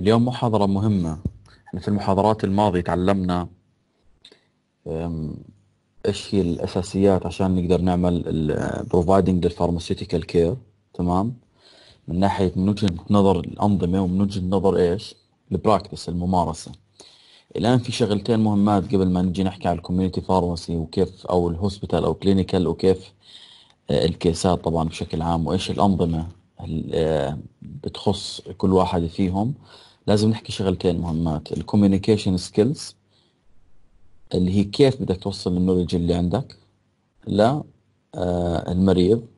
اليوم محاضرة مهمة احنا في المحاضرات الماضية تعلمنا ايش هي الاساسيات عشان نقدر نعمل البروفايدنج للفارماسيوتيكال كير تمام من ناحية من وجهة نظر الأنظمة ومن وجهة نظر ايش البراكتس الممارسة الآن في شغلتين مهمات قبل ما نجي نحكي على الكوميونتي فارماسي وكيف أو الهوسبيتال أو كلينيكال وكيف آه، الكيسات طبعا بشكل عام وإيش الأنظمة آه، بتخص كل واحد فيهم لازم نحكي شغلتين مهمات الكوميونيكيشن سكيلز اللي هي كيف بدك توصل النولج اللي عندك للمريض آه،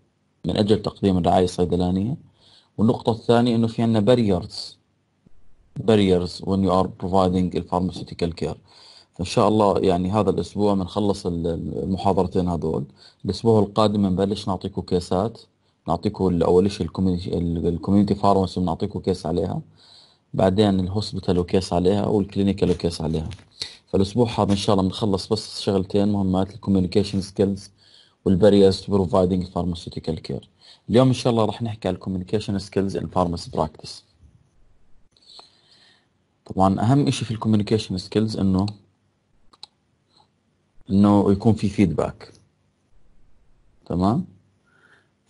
من اجل تقديم الرعايه الصيدلانيه والنقطه الثانيه انه في عندنا باريرز باريرز when you are providing الفارماسيوتيكال كير فان شاء الله يعني هذا الاسبوع بنخلص المحاضرتين هذول الاسبوع القادم بنبلش نعطيكم كيسات نعطيكوا اول شيء الكوميونتي الكوميونتي فارماسي بنعطيكوا كيس عليها بعدين الهوسبيتال وكيس عليها والكلينيكال وكيس عليها فالاسبوع هذا ان شاء الله بنخلص بس شغلتين مهمات الكوميونيكيشن سكيلز والباريرز تو بروفايدنج فارماسيوتيكال كير اليوم ان شاء الله راح نحكي على الكوميونيكيشن سكيلز ان فارماسي براكتس طبعا اهم شيء في الكوميونيكيشن سكيلز انه انه يكون في فيدباك تمام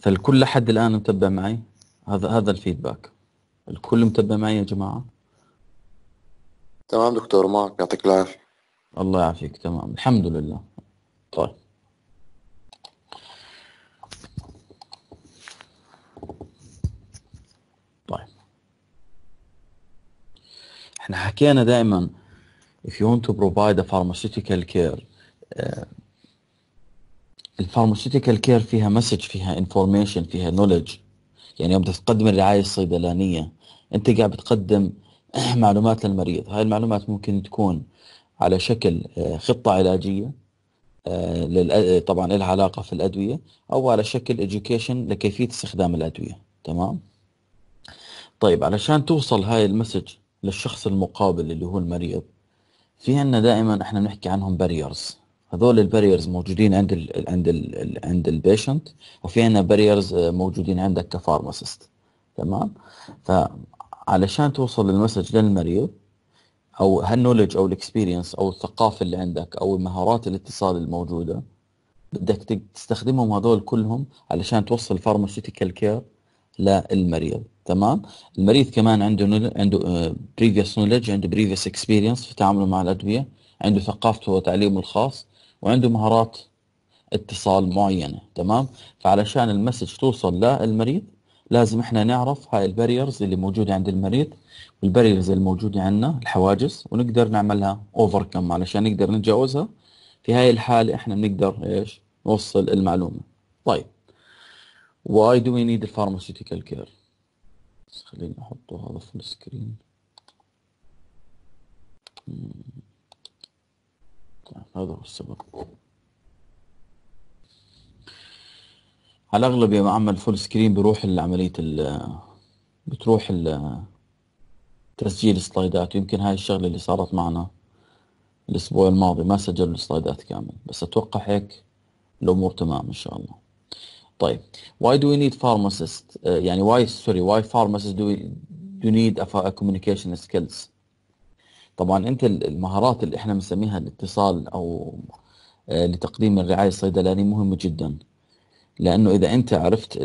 فالكل لحد الان متبع معي هذا هذا الفيدباك الكل متبع معي يا جماعه تمام دكتور معك يعطيك العافيه الله يعافيك تمام الحمد لله طيب طيب احنا حكينا دائما if you want to provide a pharmaceutical care آه، الفارماسيوتيكال كير فيها مسج فيها انفورميشن فيها نولج يعني يوم تقدم الرعايه الصيدلانيه انت قاعد بتقدم معلومات للمريض هاي المعلومات ممكن تكون على شكل آه، خطه علاجيه آه، طبعا لها علاقه في الادويه او على شكل education لكيفيه استخدام الادويه تمام طيب علشان توصل هاي المسج للشخص المقابل اللي هو المريض في عندنا دائما احنا بنحكي عنهم باريرز هذول الباريرز موجودين عند الـ عند الـ عند البيشنت وفي عندنا باريرز موجودين عندك كفارماسيست تمام فعلشان توصل المسج للمريض او هالنولج او الاكسبيرينس او الثقافه اللي عندك او مهارات الاتصال الموجوده بدك تستخدمهم هذول كلهم علشان توصل فارماسيتيكال كير للمريض تمام المريض كمان عنده عنده بريفيوس آه، نولج عنده بريفيوس اكسبيرينس في تعامله مع الادويه عنده ثقافته وتعليمه الخاص وعنده مهارات اتصال معينه تمام فعلشان المسج توصل للمريض لازم احنا نعرف هاي البريرز اللي موجوده عند المريض والبريرز الموجودة عندنا الحواجز ونقدر نعملها اوفركم علشان نقدر نتجاوزها في هاي الحاله احنا بنقدر ايش نوصل المعلومه طيب why do we need the pharmaceutical care خليني احطه هذا في السكرين هذا هو السبب على الاغلب يا معمل فول سكرين بروح عمليه ال بتروح ال تسجيل السلايدات يمكن هاي الشغله اللي صارت معنا الاسبوع الماضي ما سجلوا السلايدات كامل بس اتوقع هيك الامور تمام ان شاء الله طيب why do we need pharmacist uh, يعني why sorry why pharmacist do we do need a communication skills طبعا انت المهارات اللي احنا بنسميها الاتصال او آه، لتقديم الرعايه الصيدلانيه مهمه جدا لانه اذا انت عرفت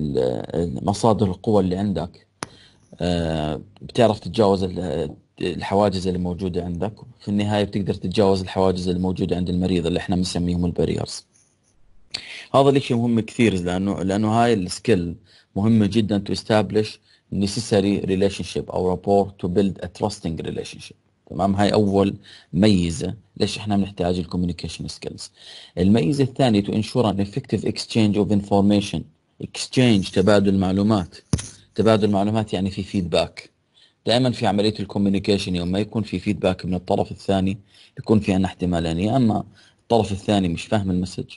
مصادر القوه اللي عندك آه، بتعرف تتجاوز الحواجز اللي موجوده عندك في النهايه بتقدر تتجاوز الحواجز اللي موجوده عند المريض اللي احنا بنسميهم الباريرز هذا الشيء مهم كثير لانه لانه هاي السكيل مهمه جدا تو استابليش necessary relationship او rapport to build a trusting relationship تمام هاي اول ميزه ليش احنا بنحتاج الكوميونيكيشن سكيلز الميزه الثانيه تو انشور ان افكتيف اكسشينج اوف انفورميشن اكسشينج تبادل معلومات تبادل معلومات يعني في فيدباك دائما في عمليه الكوميونيكيشن يوم ما يكون في فيدباك من الطرف الثاني يكون في عندنا احتمالين يا اما الطرف الثاني مش فاهم المسج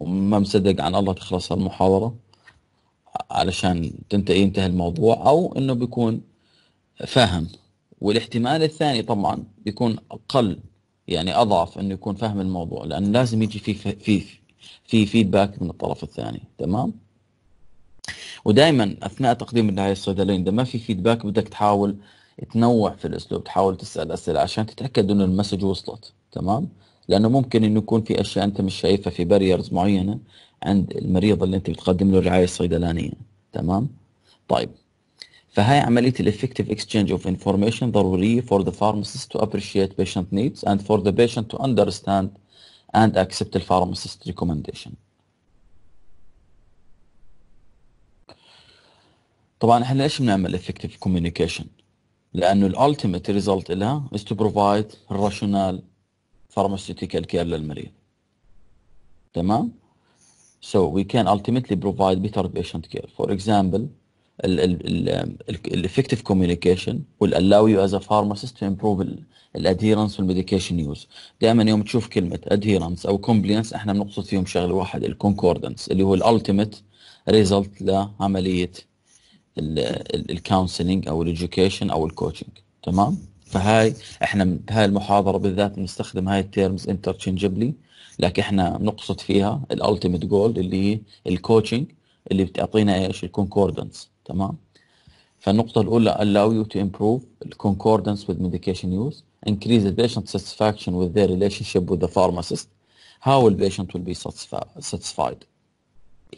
وما مصدق عن الله تخلص المحاوره علشان تنتهي ينتهي الموضوع او انه بيكون فاهم والاحتمال الثاني طبعا بيكون اقل يعني اضعف انه يكون فاهم الموضوع لانه لازم يجي في في في فيدباك من الطرف الثاني تمام ودائما اثناء تقديم الدعايه الصيدليه اذا ما في فيدباك بدك تحاول تنوع في الاسلوب تحاول تسال اسئله عشان تتاكد انه المسج وصلت تمام لانه ممكن انه يكون في اشياء انت مش شايفها في باريرز معينه عند المريض اللي انت بتقدم له الرعايه الصيدلانيه تمام طيب فهاي عملية الـ effective exchange of information ضرورية for the pharmacist to appreciate patient needs and for the patient to understand and accept the pharmacist recommendation. طبعا احنا ليش بنعمل effective communication؟ لأنه الـ ultimate result إلها is to provide rational pharmaceutical care للمريض. تمام؟ So we can ultimately provide better patient care. For example, الافكتيف كوميونيكيشن والالاو يو از ا فارماسيست تو امبروف الادهيرنس الاديرنس والميديكيشن يوز دائما يوم تشوف كلمه اديرنس او كومبلينس احنا بنقصد فيهم شغله واحد الكونكوردنس اللي هو الالتيميت ريزلت لعمليه الكونسلنج او الاديوكيشن او الكوتشنج تمام فهاي احنا بهاي المحاضره بالذات بنستخدم هاي التيرمز انترتشنجبلي لكن احنا بنقصد فيها الالتيميت جول اللي هي الكوتشنج اللي بتعطينا ايش الكونكوردنس تمام فالنقطة الأولى allow you to improve concordance with medication use increase the patient satisfaction with their relationship with the pharmacist how the patient will be satisfied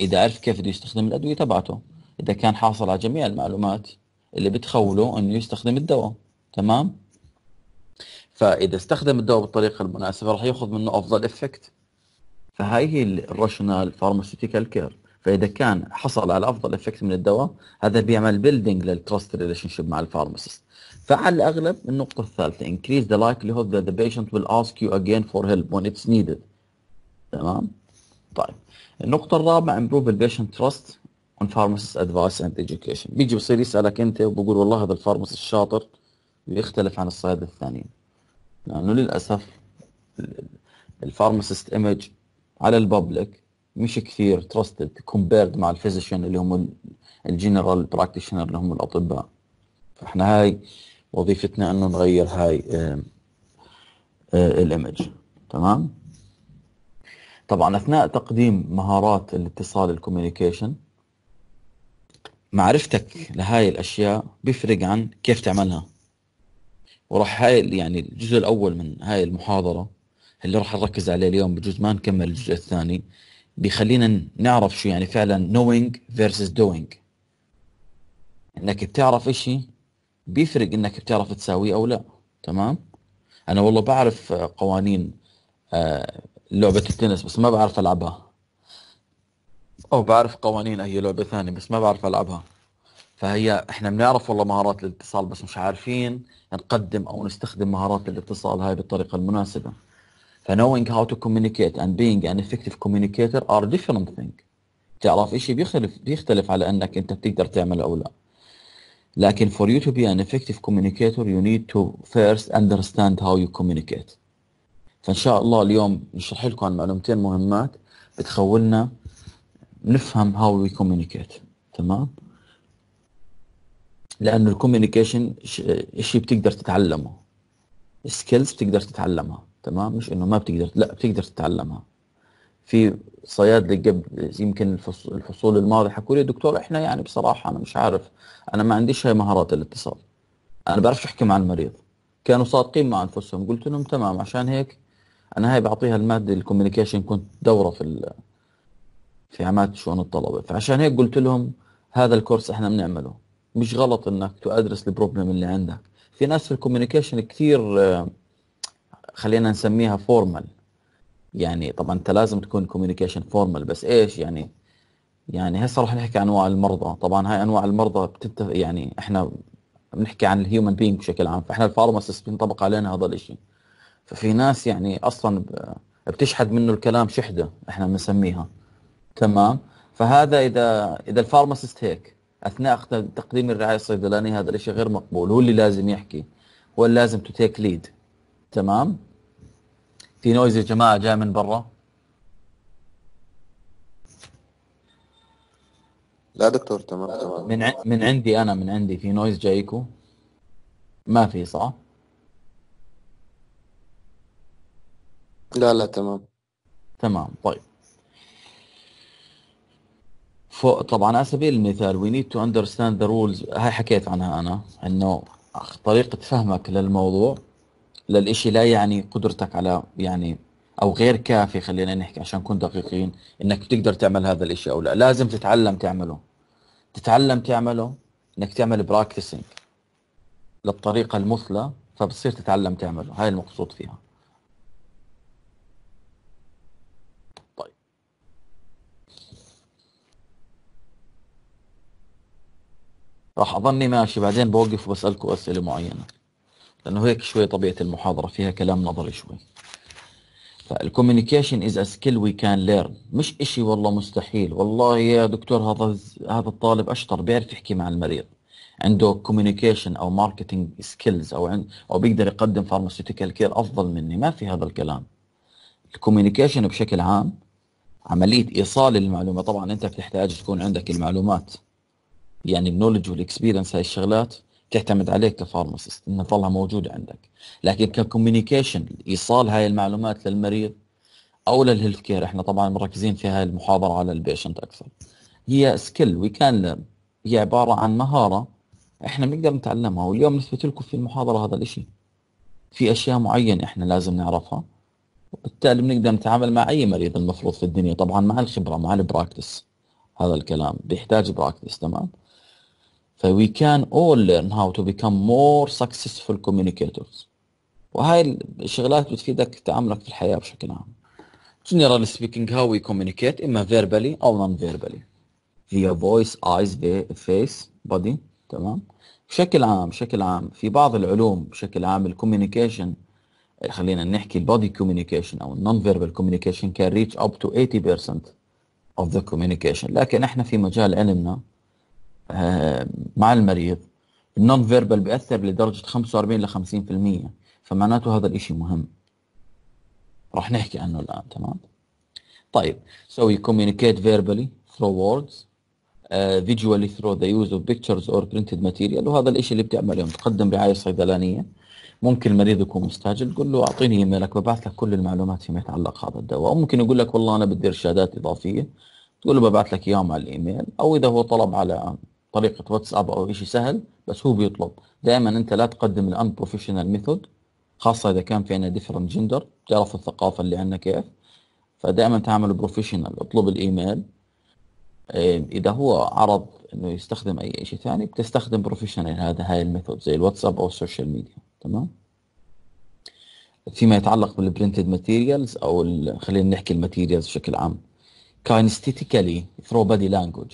إذا عرف كيف بده يستخدم الأدوية تبعته إذا كان حاصل على جميع المعلومات اللي بتخوله إنه يستخدم الدواء تمام فإذا استخدم الدواء بالطريقة المناسبة راح يأخذ منه أفضل إفكت فهي هي الراشونال فارماسيوتيكال كير فاذا كان حصل على افضل افكت من الدواء هذا بيعمل بيلدينج للتراست ريليشن شيب مع الفارماسيست فعلى الاغلب النقطه الثالثه increase the likelihood that the patient will ask you again for help when it's needed تمام طيب النقطه الرابعه improve the patient trust on pharmacist advice and education بيجي بصير يسالك انت وبقول والله هذا الفارماسيست الشاطر بيختلف عن الصيد الثاني لانه للاسف الفارماسيست ايمج على الببليك مش كثير تراستد كومبيرد مع الفيزيشن اللي هم الجنرال براكتيشنر اللي هم الاطباء فاحنا هاي وظيفتنا انه نغير هاي الايمج تمام طبعا اثناء تقديم مهارات الاتصال الكوميونيكيشن معرفتك لهاي الاشياء بيفرق عن كيف تعملها وراح هاي يعني الجزء الاول من هاي المحاضره اللي راح نركز عليه اليوم بجوز ما نكمل الجزء الثاني بيخلينا نعرف شو يعني فعلا knowing versus doing انك بتعرف اشي بيفرق انك بتعرف تساويه او لا تمام انا والله بعرف آه، قوانين آه، لعبة التنس بس ما بعرف العبها او بعرف قوانين اي لعبة ثانية بس ما بعرف العبها فهي احنا بنعرف والله مهارات الاتصال بس مش عارفين نقدم او نستخدم مهارات الاتصال هاي بالطريقة المناسبة فknowing how to communicate and being an effective communicator are different thing تعرف إشي بيختلف بيختلف على أنك أنت بتقدر تعمل أو لا لكن for you to be an effective communicator you need to first understand how you communicate فإن شاء الله اليوم نشرح لكم عن معلومتين مهمات بتخولنا نفهم how we communicate تمام لأنه الكوميونيكيشن شيء بتقدر تتعلمه سكيلز بتقدر تتعلمها تمام مش انه ما بتقدر لا بتقدر تتعلمها في صيادله قبل يمكن الفصول الماضيه حكوا لي دكتور احنا يعني بصراحه انا مش عارف انا ما عنديش هاي مهارات الاتصال انا بعرفش احكي مع المريض كانوا صادقين مع انفسهم قلت لهم تمام عشان هيك انا هاي بعطيها الماده الكوميونيكيشن كنت دوره في في عماده شؤون الطلبه فعشان هيك قلت لهم هذا الكورس احنا بنعمله مش غلط انك تدرس البروبلم اللي عندك في ناس في الكوميونيكيشن كثير آه، خلينا نسميها فورمال يعني طبعا انت لازم تكون كوميونيكيشن فورمال بس ايش يعني يعني هسه راح نحكي عن انواع المرضى طبعا هاي انواع المرضى بتت يعني احنا بنحكي عن الهيومن بينج بشكل عام فاحنا الفارماسيست بينطبق علينا هذا الشيء ففي ناس يعني اصلا بتشحد منه الكلام شحده احنا بنسميها تمام فهذا اذا اذا الفارماسيست هيك اثناء تقديم الرعايه الصيدلانيه هذا الشيء غير مقبول هو اللي لازم يحكي هو اللي لازم تو تيك ليد تمام في نويز يا جماعة جاي من برا لا دكتور تمام تمام من من عندي انا من عندي في نويز جايكو ما في صح؟ لا لا تمام تمام طيب فوق طبعا على سبيل المثال وي نيد تو اندرستاند ذا رولز هاي حكيت عنها انا انه طريقه فهمك للموضوع للإشي لا يعني قدرتك على يعني او غير كافي خلينا نحكي عشان نكون دقيقين انك بتقدر تعمل هذا الاشي او لا لازم تتعلم تعمله تتعلم تعمله انك تعمل براكتسنج للطريقة المثلى فبتصير تتعلم تعمله هاي المقصود فيها طيب راح اظني ماشي بعدين بوقف وبسألكم اسئلة معينة لأنه هيك شوي طبيعة المحاضرة فيها كلام نظري شوي فالكوميونيكيشن از ا سكيل وي كان ليرن مش إشي والله مستحيل والله يا دكتور هذا هذا الطالب اشطر بيعرف يحكي مع المريض عنده كوميونيكيشن او ماركتينج سكيلز او عند او بيقدر يقدم فارماسيوتيكال كير افضل مني ما في هذا الكلام الكوميونيكيشن بشكل عام عمليه ايصال المعلومه طبعا انت بتحتاج تكون عندك المعلومات يعني النولج والاكسبيرينس هاي الشغلات تعتمد عليه كفارماسيست ان تظلها موجوده عندك لكن ككوميونيكيشن ايصال هاي المعلومات للمريض او للهيلث كير احنا طبعا مركزين في هاي المحاضره على البيشنت اكثر هي سكيل وي كان هي عباره عن مهاره احنا بنقدر نتعلمها واليوم نثبت لكم في المحاضره هذا الشيء في اشياء معينه احنا لازم نعرفها وبالتالي بنقدر نتعامل مع اي مريض المفروض في الدنيا طبعا مع الخبره مع البراكتس هذا الكلام بيحتاج براكتس تمام ف we can all learn how to become more successful communicators وهاي الشغلات بتفيدك تعاملك في الحياة بشكل عام generally speaking how we communicate إما verbally أو non-verbally via voice, eyes, face, body تمام بشكل عام بشكل عام في بعض العلوم بشكل عام الكوميونيكيشن إيه، خلينا نحكي البودي كوميونيكيشن او النون فيربال كوميونيكيشن كان ريتش اب تو 80% of the communication لكن احنا في مجال علمنا آه، مع المريض النون فيربال بيأثر لدرجة 45 ل 50% فمعناته هذا الإشي مهم راح نحكي عنه الآن تمام طيب so we communicate verbally through words uh, visually through the use of pictures or printed material وهذا الإشي اللي بتعمله يوم تقدم رعاية صيدلانية ممكن المريض يكون مستعجل تقول له اعطيني ايميلك ببعث لك كل المعلومات فيما يتعلق هذا الدواء وممكن يقول لك والله انا بدي ارشادات اضافيه تقول له ببعث لك اياهم على الايميل او اذا هو طلب على طريقه واتساب او شيء سهل بس هو بيطلب دائما انت لا تقدم الان بروفيشنال ميثود خاصه اذا كان في عندنا ديفرنت جندر تعرف الثقافه اللي عندنا كيف فدائما تعمل بروفيشنال اطلب الايميل إيه، اذا هو عرض انه يستخدم اي شيء ثاني بتستخدم بروفيشنال هذا هاي الميثود زي الواتساب او السوشيال ميديا تمام فيما يتعلق بالبرنتد ماتيريالز او خلينا نحكي الماتيريالز بشكل عام كاينستيتيكالي ثرو بادي لانجوج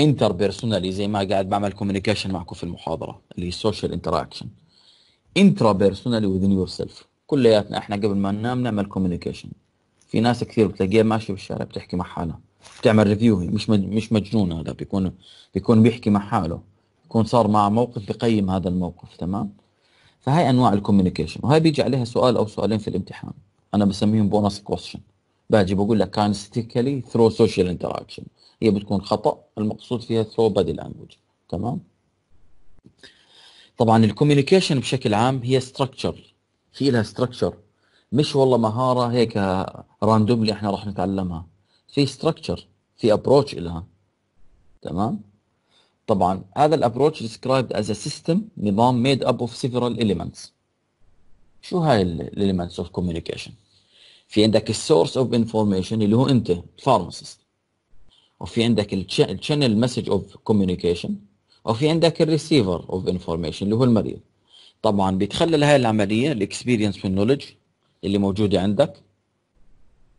انتر بيرسونالي زي ما قاعد بعمل كوميونيكيشن معكم في المحاضره اللي هي السوشيال انتراكشن انترا بيرسونالي وذين يور سيلف كلياتنا احنا قبل ما ننام نعمل كوميونيكيشن في ناس كثير بتلاقيها ماشيه بالشارع بتحكي مع حالها بتعمل ريفيو مش مج... مش مجنون هذا بيكون بيكون بيحكي مع حاله بيكون صار مع موقف بقيم هذا الموقف تمام فهي انواع الكوميونيكيشن وهي بيجي عليها سؤال او سؤالين في الامتحان انا بسميهم بونس كويشن باجي بقول لك كان ستيكلي ثرو سوشيال انتراكشن هي بتكون خطا المقصود فيها ثرو بادي لانجوج تمام طبعا الكوميونيكيشن بشكل عام هي ستراكشر في لها ستراكشر مش والله مهاره هيك راندوملي احنا راح نتعلمها في ستراكشر في ابروتش لها تمام طبعا هذا الابروتش ديسكرايبد از ا سيستم نظام ميد اب اوف سيفرال اليمنتس شو هاي الاليمنتس اوف كوميونيكيشن في عندك السورس اوف انفورميشن اللي هو انت فارماسيست وفي عندك الشانل مسج اوف كوميونيكيشن وفي عندك الريسيفر اوف انفورميشن اللي هو المريض طبعا بيتخلل هاي العمليه الاكسبيرينس والنولج اللي موجوده عندك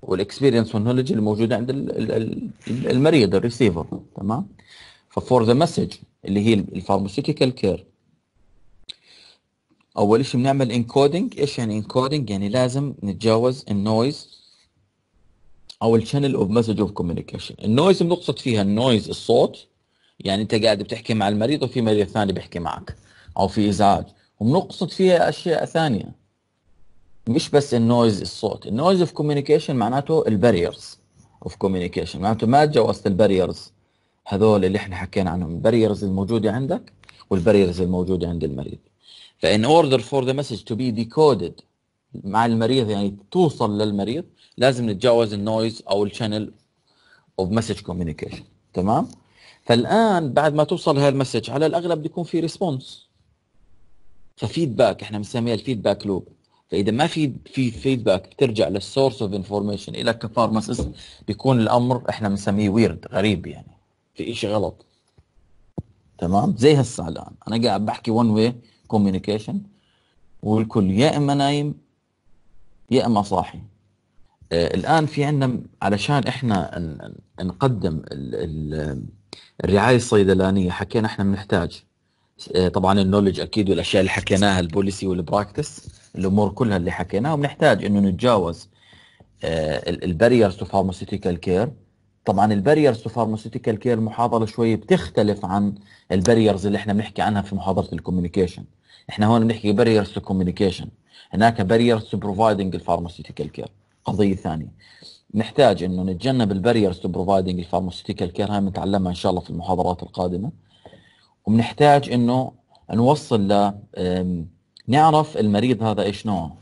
والاكسبيرينس والنولج اللي موجوده عند المريض الريسيفر تمام ففور ذا مسج اللي هي الفارماسيوتيكال كير اول شيء بنعمل انكودنج ايش يعني انكودنج يعني لازم نتجاوز النويز او الشانل اوف مسج اوف كوميونيكيشن النويز بنقصد فيها النويز الصوت يعني انت قاعد بتحكي مع المريض وفي مريض ثاني بيحكي معك او في ازعاج وبنقصد فيها اشياء ثانيه مش بس النويز الصوت النويز اوف كوميونيكيشن معناته الباريرز اوف كوميونيكيشن معناته ما تجاوزت الباريرز هذول اللي احنا حكينا عنهم الباريرز الموجوده عندك والباريرز الموجوده عند المريض فإن order for the message to be decoded مع المريض يعني توصل للمريض لازم نتجاوز النويز أو الشانل اوف مسج كوميونيكيشن تمام؟ فالآن بعد ما توصل هاي المسج على الأغلب بده يكون في ريسبونس ففيدباك احنا بنسميها الفيدباك لوب فاذا ما في في فيدباك بترجع للسورس اوف انفورميشن الى كفارماسيست بيكون الامر احنا بنسميه ويرد غريب يعني في شيء غلط تمام زي هسه الان انا قاعد بحكي ون وي كوميونيكيشن والكل يا اما نايم يا اما صاحي آه، الان في عندنا علشان احنا نقدم الرعايه الصيدلانيه حكينا احنا بنحتاج آه، طبعا النولج اكيد والاشياء اللي حكيناها البوليسي والبراكتس الامور كلها اللي حكيناها وبنحتاج انه نتجاوز الباريرز تو فارماسيوتيكال كير طبعا الباريرز تو فارماسيوتيكال كير المحاضره شوي بتختلف عن الباريرز اللي احنا بنحكي عنها في محاضره الكوميونيكيشن احنا هون بنحكي باريرز تو كوميونيكيشن هناك باريرز تو بروفايدنج الفارماسيوتيكال كير قضيه ثانيه نحتاج انه نتجنب الباريرز تو بروفايدنج الفارماسيوتيكال كير هاي بنتعلمها ان شاء الله في المحاضرات القادمه وبنحتاج انه نوصل ل نعرف المريض هذا ايش نوعه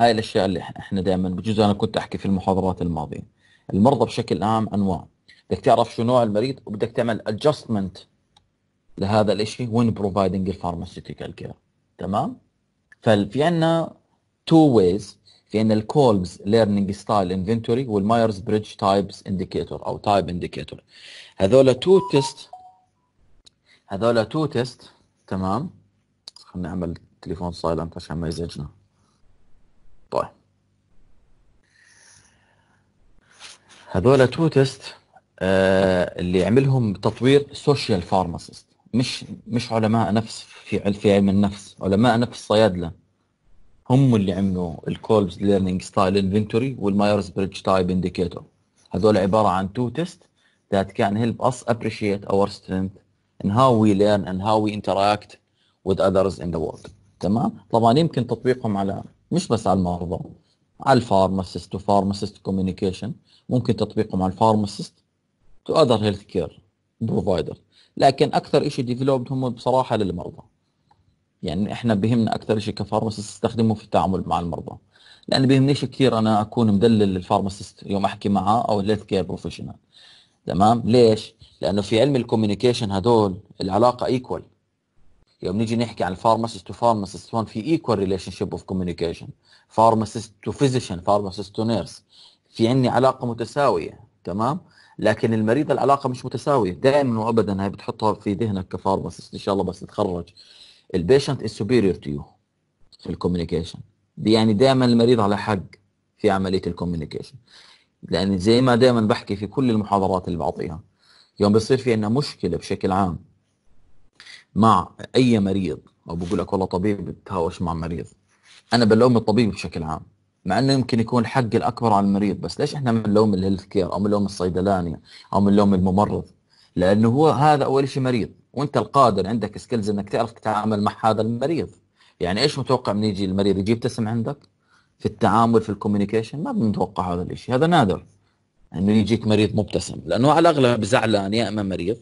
هاي الاشياء اللي احنا دائما بجوز انا كنت احكي في المحاضرات الماضيه المرضى بشكل عام انواع بدك تعرف شو نوع المريض وبدك تعمل ادجستمنت لهذا الشيء وين بروفايدنج الفارماسيوتيكال كير تمام ففي عندنا تو ويز في عندنا الكولبز ليرنينج ستايل انفنتوري والمايرز بريدج تايبس انديكيتور او تايب انديكيتور هذول تو تيست هذول تو تيست تمام خلينا نعمل تليفون سايلنت عشان ما يزعجنا طيب هذول تو تيست آه اللي عملهم تطوير سوشيال فارماسيست مش مش علماء نفس في في علم النفس علماء نفس صيادله هم اللي عملوا الكولبز ليرنينج ستايل انفنتوري والمايرز بريدج تايب انديكيتور هذول عباره عن تو تيست ذات كان هيلب اس ابريشيت اور سترينث ان هاو وي ليرن ان هاو وي انتراكت وذ اذرز ان ذا وورلد تمام طبعا يمكن تطبيقهم على مش بس على المرضى على الفارماسيست فارماسيست كوميونيكيشن ممكن تطبيقهم على الفارماسيست اذر هيلث كير بروفايدر لكن اكثر شيء ديفلوبد هم بصراحه للمرضى يعني احنا بهمنا اكثر شيء كفارماسيست استخدمه في التعامل مع المرضى لان بيهمنيش كثير انا اكون مدلل للفارماسيست يوم احكي معاه او الهيلث كير بروفيشنال تمام ليش لانه في علم الكوميونيكيشن هدول العلاقه ايكوال يوم نيجي نحكي عن فارماسيست تو فارماسيست هون في ايكوال ريليشن شيب اوف كوميونيكيشن فارماسيست تو فيزيشن فارماسيست تو نيرس في عندي علاقه متساويه تمام لكن المريض العلاقه مش متساويه دائما وابدا هاي بتحطها في ذهنك بس ان شاء الله بس تتخرج البيشنت از سوبيريور تو يو في الكوميونيكيشن يعني دائما المريض على حق في عمليه الكوميونيكيشن لان زي ما دائما بحكي في كل المحاضرات اللي بعطيها يوم بصير في عندنا مشكله بشكل عام مع اي مريض او بقول لك والله طبيب بتهاوش مع مريض انا بلوم الطبيب بشكل عام مع انه يمكن يكون حق الاكبر على المريض بس ليش احنا بنلوم الهيلث كير او بنلوم الصيدلاني او بنلوم الممرض لانه هو هذا اول شيء مريض وانت القادر عندك سكيلز انك تعرف تتعامل مع هذا المريض يعني ايش متوقع من يجي المريض يجيب تسم عندك في التعامل في الكوميونيكيشن ما بنتوقع هذا الشيء هذا نادر انه يجيك مريض مبتسم لانه على الاغلب زعلان يا اما مريض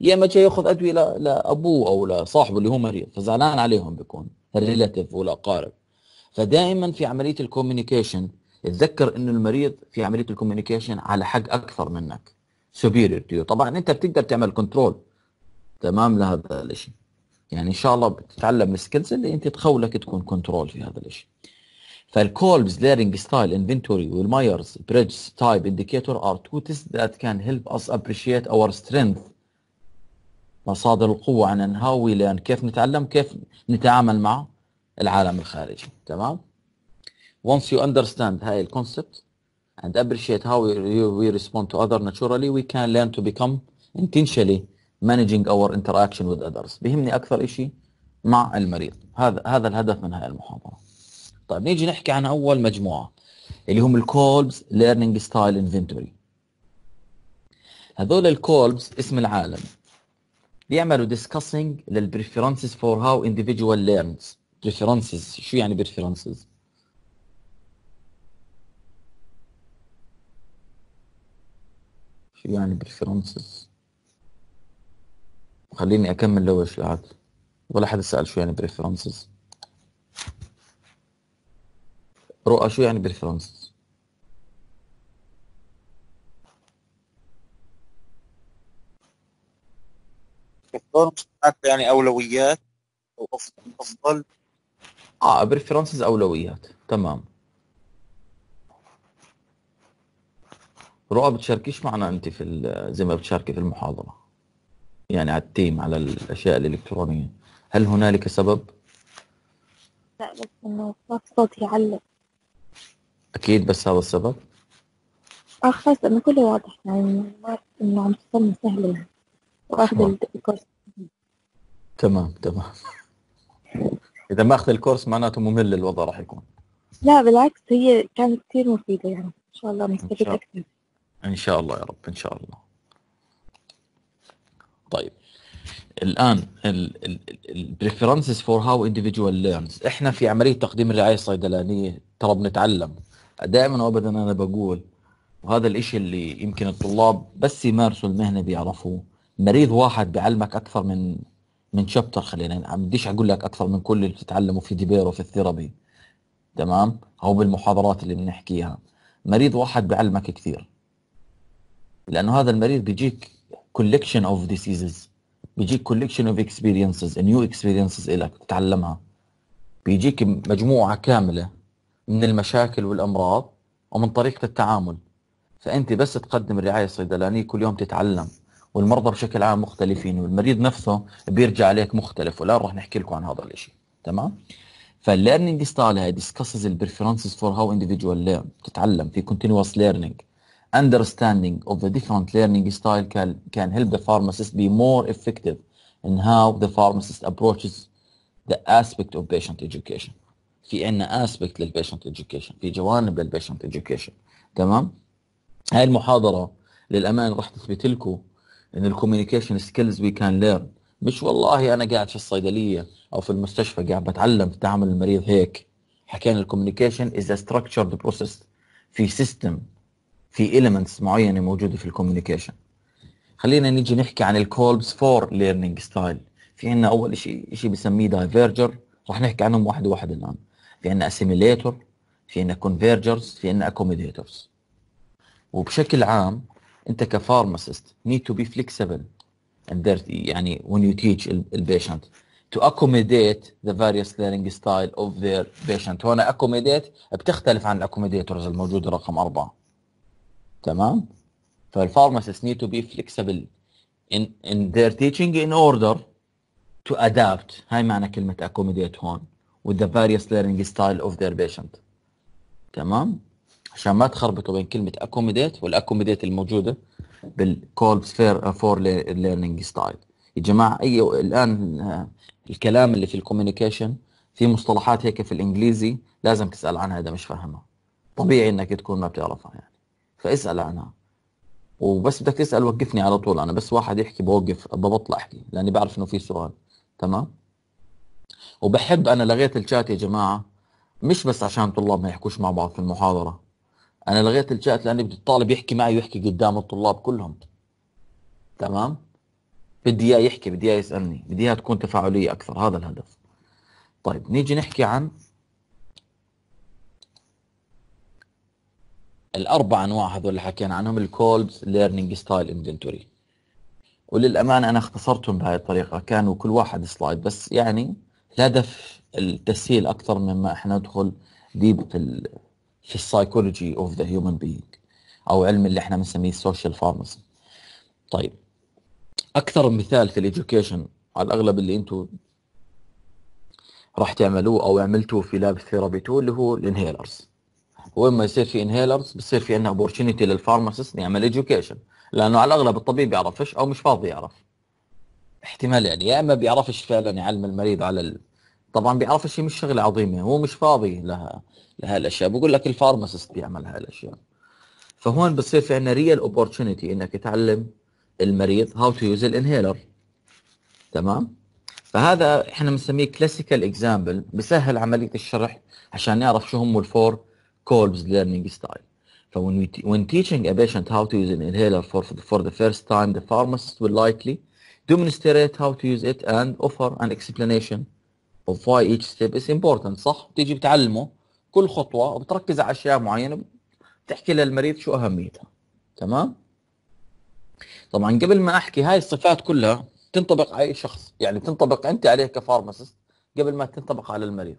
يا اما جاي ياخذ ادويه لابوه او لصاحبه اللي هو مريض فزعلان عليهم بيكون الريلاتيف والاقارب فدائما في عمليه الكوميونيكيشن اتذكر انه المريض في عمليه الكوميونيكيشن على حق اكثر منك سوبيريور تو طبعا انت بتقدر تعمل كنترول تمام لهذا الشيء يعني ان شاء الله بتتعلم السكيلز اللي انت تخولك تكون كنترول في هذا الشيء فالكولبز ليرنج ستايل انفنتوري والمايرز بريدج تايب انديكيتور ار تو تيست ذات كان هيلب اس ابريشيت اور سترينث مصادر القوه عن هاو وي كيف نتعلم كيف نتعامل معه العالم الخارجي تمام once you understand هاي الكونسبت and appreciate how we respond to other naturally we can learn to become intentionally managing our interaction with others بيهمني اكثر شيء مع المريض هذا هذا الهدف من هاي المحاضره طيب نيجي نحكي عن اول مجموعه اللي هم الكولبز ليرنينج ستايل انفنتوري هذول الكولبز اسم العالم بيعملوا ديسكاسنج للبريفرنسز فور هاو individual learns بريفرنسز شو يعني بريفرنسز شو يعني بريفرنسز خليني اكمل لو ايش قاعد ولا حد سال شو يعني بريفرنسز رؤى شو يعني بريفرنسز يعني اولويات او افضل افضل اه بريفرنسز اولويات تمام رؤى بتشاركيش معنا انت في زي ما بتشاركي في المحاضره يعني على التيم على الاشياء الالكترونيه هل هنالك سبب لا بس انه صوتي يعلق اكيد بس هذا السبب اه خلص انه كله واضح يعني ما انه عم تصلني سهله يعني. واخذ الكورس تمام تمام اذا ما اخذ الكورس معناته ممل الوضع راح يكون لا بالعكس هي كانت كثير مفيده يعني ان شاء الله نستفيد اكثر ان شاء الله يا رب ان شاء الله طيب الان البريفرنسز فور هاو individual ليرنز احنا في عمليه تقديم الرعايه الصيدلانيه ترى بنتعلم دائما وابدا انا بقول وهذا الاشي اللي يمكن الطلاب بس يمارسوا المهنه بيعرفوه مريض واحد بيعلمك اكثر من من شابتر خلينا ما نعم، بديش اقول لك اكثر من كل اللي بتتعلمه في ديبيرو في الثيرابي تمام او بالمحاضرات اللي بنحكيها مريض واحد بيعلمك كثير لانه هذا المريض بيجيك كولكشن اوف ديزيزز بيجيك كولكشن اوف اكسبيرينسز نيو اكسبيرينسز الك تتعلمها بيجيك مجموعه كامله من المشاكل والامراض ومن طريقه التعامل فانت بس تقدم الرعايه الصيدلانيه كل يوم تتعلم والمرضى بشكل عام مختلفين والمريض نفسه بيرجع عليك مختلف والان راح نحكي لكم عن هذا الشيء تمام فالليرنينج ستايل هاي discusses the preferences for how individual learn تتعلم في continuous learning understanding of the different learning style can, can help the pharmacist be more effective in how the pharmacist approaches the aspect of patient education في عندنا aspect للبيشنت education في جوانب للبيشنت education تمام هاي المحاضرة للأمان راح تثبت لكم ان الكوميونيكيشن سكيلز وي كان ليرن مش والله انا قاعد في الصيدليه او في المستشفى قاعد بتعلم تعامل المريض هيك حكينا الكوميونيكيشن از ستراكشرد بروسيس في سيستم في اليمنتس معينه موجوده في الكوميونيكيشن خلينا نيجي نحكي عن الكولبس فور ليرنينج ستايل في عندنا اول شيء شيء بنسميه دايفرجر رح نحكي عنهم واحد واحد الان في عندنا اسيميليتور في عندنا كونفرجرز في عندنا اكوميديتورز وبشكل عام انت كفارماسيست need to be flexible and there يعني when you teach البيشنت to accommodate the various learning style of their patient هنا accommodate بتختلف عن الاكوميديتورز الموجوده رقم أربعة تمام فالفارماسيست need to be flexible in in their teaching in order to adapt هاي معنى كلمه accommodate هون with the various learning style of their patient تمام عشان ما تخربطوا بين كلمه اكوميديت والاكوميديت الموجوده بالكول فير فور ليرنينج ستايل يا جماعه اي الان آه، الكلام اللي في الكوميونيكيشن في مصطلحات هيك في الانجليزي لازم تسال عنها اذا مش فاهمها طبيعي انك تكون ما بتعرفها يعني فاسال عنها وبس بدك تسال وقفني على طول انا بس واحد يحكي بوقف ببطل احكي لاني بعرف انه في سؤال تمام وبحب انا لغيت الشات يا جماعه مش بس عشان طلاب ما يحكوش مع بعض في المحاضره انا لغيت الشات لاني بدي الطالب يحكي معي ويحكي قدام الطلاب كلهم تمام بدي اياه يحكي بدي اياه يسالني بدي اياها تكون تفاعليه اكثر هذا الهدف طيب نيجي نحكي عن الاربع انواع هذول اللي حكينا عنهم الكولبز ليرنينج ستايل انفنتوري وللامانه انا اختصرتهم بهذه الطريقه كانوا كل واحد سلايد بس يعني الهدف التسهيل اكثر مما احنا ندخل ديب في في السايكولوجي اوف ذا هيومن بينج او علم اللي احنا بنسميه السوشيال فارماسي طيب اكثر مثال في الاديوكيشن على الاغلب اللي انتم راح تعملوه او عملتوه في لاب ثيرابي تو اللي هو الانهيلرز وين ما يصير في انهيلرز بصير في عندنا اوبورتونيتي للفارماسيست يعمل اديوكيشن لانه على الاغلب الطبيب بيعرفش او مش فاضي يعرف احتمال يعني يا اما بيعرفش فعلا يعلم المريض على طبعا بيعرف الشيء مش شغله عظيمه هو مش فاضي لها لهالاشياء بقول لك الفارماسيست بيعمل هالاشياء فهون بتصير في عندنا ريال اوبورتونيتي انك تعلم المريض هاو تو يوز الانهيلر تمام فهذا احنا بنسميه كلاسيكال اكزامبل بسهل عمليه الشرح عشان نعرف شو هم الفور كولبز ليرنينج ستايل ف when teaching a patient how to use an inhaler for for the first time the pharmacist will likely demonstrate how to use it and offer an explanation of why each step is important صح؟ بتيجي بتعلمه كل خطوه وبتركز على اشياء معينه بتحكي للمريض شو اهميتها تمام؟ طبعا قبل ما احكي هاي الصفات كلها تنطبق على اي شخص يعني تنطبق انت عليه كفارماسيست قبل ما تنطبق على المريض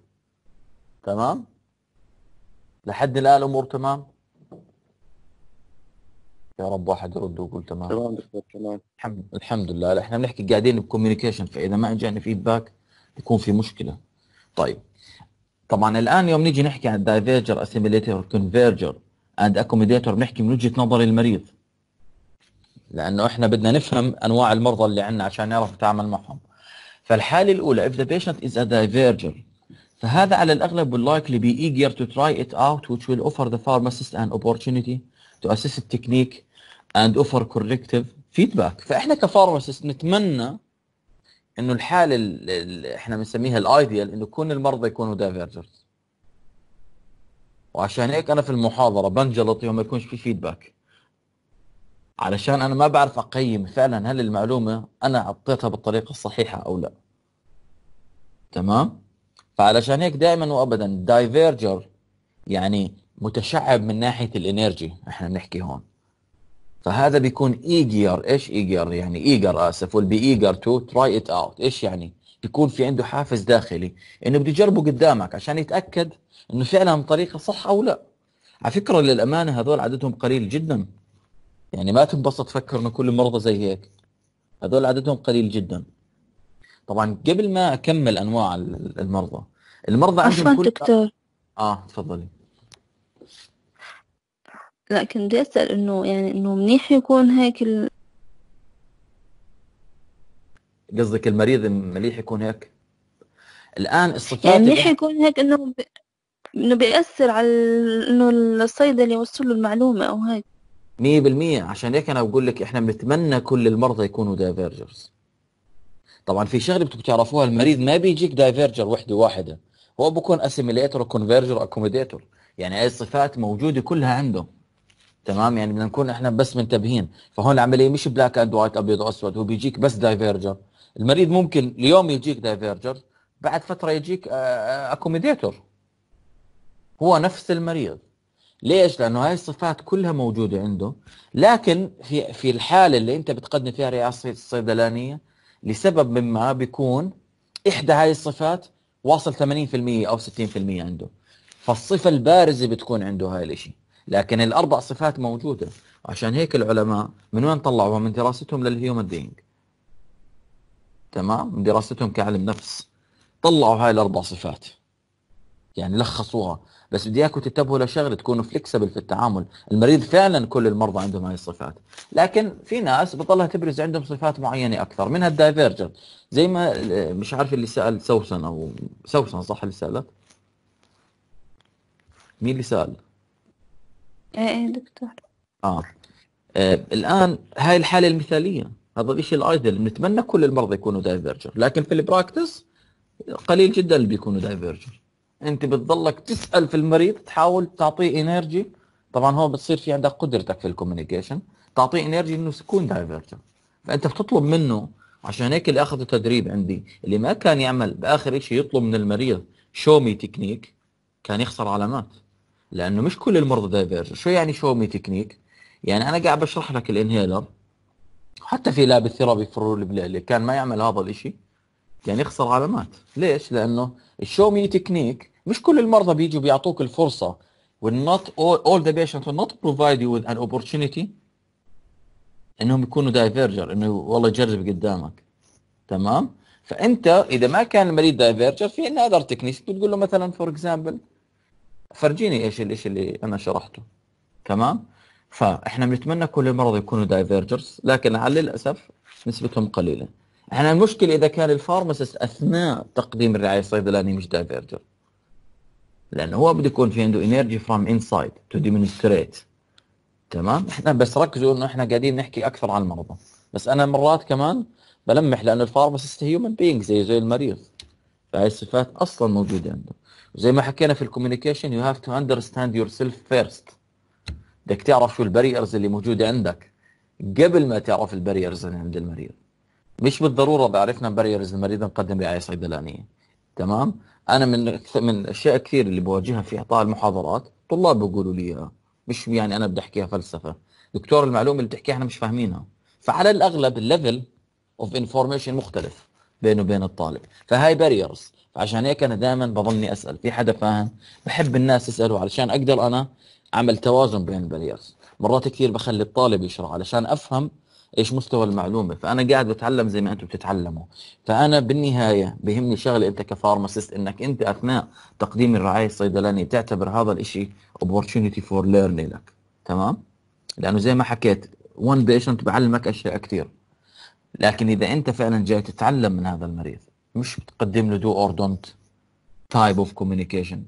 تمام؟ لحد الان الامور تمام؟ يا رب واحد يرد ويقول تمام تمام دكتور تمام الحمد, الحمد لله احنا بنحكي قاعدين بكوميونيكيشن فاذا ما اجاني فيدباك يكون في مشكله طيب طبعا الان يوم نيجي نحكي عن دايفيرجر اسيميليتر كونفيرجر اند اكوميديتر بنحكي من وجهه نظر المريض لانه احنا بدنا نفهم انواع المرضى اللي عندنا عشان نعرف نتعامل معهم فالحاله الاولى if the patient is a diverger فهذا على الاغلب will likely be eager to try it out which will offer the pharmacist an opportunity to assess the technique and offer corrective feedback فاحنا كفارماسيست نتمنى انه الحاله اللي احنا بنسميها الايديال انه كل المرضى يكونوا دايفرجرز وعشان هيك انا في المحاضره بنجلط يوم ما يكونش في فيدباك علشان انا ما بعرف اقيم فعلا هل المعلومه انا اعطيتها بالطريقه الصحيحه او لا تمام فعلشان هيك دائما وابدا دايفرجر يعني متشعب من ناحيه الانرجي احنا بنحكي هون فهذا بيكون ايجير ايش ايجير يعني ايجر اسف will بي ايجر تو تراي ات اوت ايش يعني بيكون في عنده حافز داخلي انه بده يجربه قدامك عشان يتاكد انه فعلا طريقه صح او لا على فكره للامانه هذول عددهم قليل جدا يعني ما تنبسط تفكر انه كل المرضى زي هيك هذول عددهم قليل جدا طبعا قبل ما اكمل انواع المرضى المرضى عندهم كل دكتور اه تفضلي لكن بدي أسأل إنه يعني إنه منيح يكون هيك ال... قصدك المريض مليح يكون هيك؟ الآن الصفات يعني منيح يكون هيك إنه ب... إنه بيأثر على إنه الصيدلي يوصل له المعلومة أو هيك 100% عشان هيك أنا بقول لك إحنا بنتمنى كل المرضى يكونوا دايفيرجرز طبعا في شغله بدكم تعرفوها المريض ما بيجيك دايفيرجر وحده واحده هو بكون اسيميليتر وكونفيرجر اكوموديتور يعني هاي الصفات موجوده كلها عنده تمام يعني بدنا نكون احنا بس منتبهين فهون العمليه مش بلاك اند وايت ابيض واسود هو بيجيك بس دايفيرجر المريض ممكن اليوم يجيك دايفيرجر بعد فتره يجيك اكوميديتور آه، آه، هو نفس المريض ليش؟ لانه هاي الصفات كلها موجوده عنده، لكن في في الحاله اللي انت بتقدم فيها رئاسه الصيدلانيه لسبب ما بيكون احدى هاي الصفات واصل 80% او 60% عنده. فالصفه البارزه بتكون عنده هاي الاشي لكن الاربع صفات موجوده عشان هيك العلماء من وين طلعوها من دراستهم للهيومن بينج تمام من دراستهم كعلم نفس طلعوا هاي الاربع صفات يعني لخصوها بس بدي اياكم تنتبهوا لشغله تكونوا فليكسبل في التعامل المريض فعلا كل المرضى عندهم هاي الصفات لكن في ناس بتضلها تبرز عندهم صفات معينه اكثر منها الدايفيرجنت زي ما آه، مش عارف اللي سال سوسن او سوسن صح اللي سالت مين اللي سال إيه،, ايه دكتور اه, آه. الان هاي الحاله المثاليه هذا الشيء الايدل نتمنى كل المرضى يكونوا دايفرجر لكن في البراكتس قليل جدا اللي بيكونوا دايفرجر انت بتضلك تسال في المريض تحاول تعطيه انرجي طبعا هو بتصير في عندك قدرتك في الكوميونيكيشن تعطيه انرجي انه يكون دايفرجر فانت بتطلب منه عشان هيك اللي اخذوا تدريب عندي اللي ما كان يعمل باخر شيء يطلب من المريض شو مي تكنيك كان يخسر علامات لانه مش كل المرضى دايفيرج شو يعني شو مي تكنيك يعني انا قاعد بشرح لك الانهيلر حتى في لاب الثيرابي فرول اللي كان ما يعمل هذا الاشي يعني يخسر علامات ليش لانه الشو مي تكنيك مش كل المرضى بيجوا بيعطوك الفرصه والنوت all the patients will not provide you with an opportunity انهم يكونوا دايفيرجر انه والله يجرب قدامك تمام فانت اذا ما كان المريض دايفيرجر في ان اذر تكنيك بتقول له مثلا فور اكزامبل فرجيني ايش ايش اللي انا شرحته تمام فاحنا بنتمنى كل المرضى يكونوا دايفيرجرز لكن للاسف نسبتهم قليله احنا المشكله اذا كان الفارماسيست اثناء تقديم الرعايه الصيدلانيه مش دايفيرجر لانه هو بده يكون في عنده انرجي فروم انسايد تو ديمونستريت تمام احنا بس ركزوا انه احنا قاعدين نحكي اكثر عن المرضى بس انا مرات كمان بلمح لانه الفارماسيست هيومن بينج زي زي المريض فهي الصفات اصلا موجوده عنده زي ما حكينا في الكوميونيكيشن يو هاف تو اندرستاند يور سيلف فيرست بدك تعرف شو البريرز اللي موجوده عندك قبل ما تعرف البريرز اللي عند المريض مش بالضروره بعرفنا بريرز المريض نقدم رعايه صيدلانيه تمام انا من من اشياء كثير اللي بواجهها في اعطاء المحاضرات طلاب بيقولوا لي اياها مش يعني انا بدي احكيها فلسفه دكتور المعلومه اللي بتحكيها احنا مش فاهمينها فعلى الاغلب الليفل اوف انفورميشن مختلف بينه وبين الطالب فهاي بريرز فعشان هيك انا دائما بضلني اسال في حدا فاهم بحب الناس يسالوا علشان اقدر انا اعمل توازن بين البليرز مرات كثير بخلي الطالب يشرح علشان افهم ايش مستوى المعلومه فانا قاعد بتعلم زي ما انتم بتتعلموا فانا بالنهايه بهمني شغله انت كفارماسيست انك انت اثناء تقديم الرعايه الصيدلانيه تعتبر هذا الشيء opportunity فور ليرنينج لك تمام لانه زي ما حكيت وان بيشنت بعلمك اشياء كثير لكن اذا انت فعلا جاي تتعلم من هذا المريض مش بتقدم له دو اور دونت تايب اوف كوميونيكيشن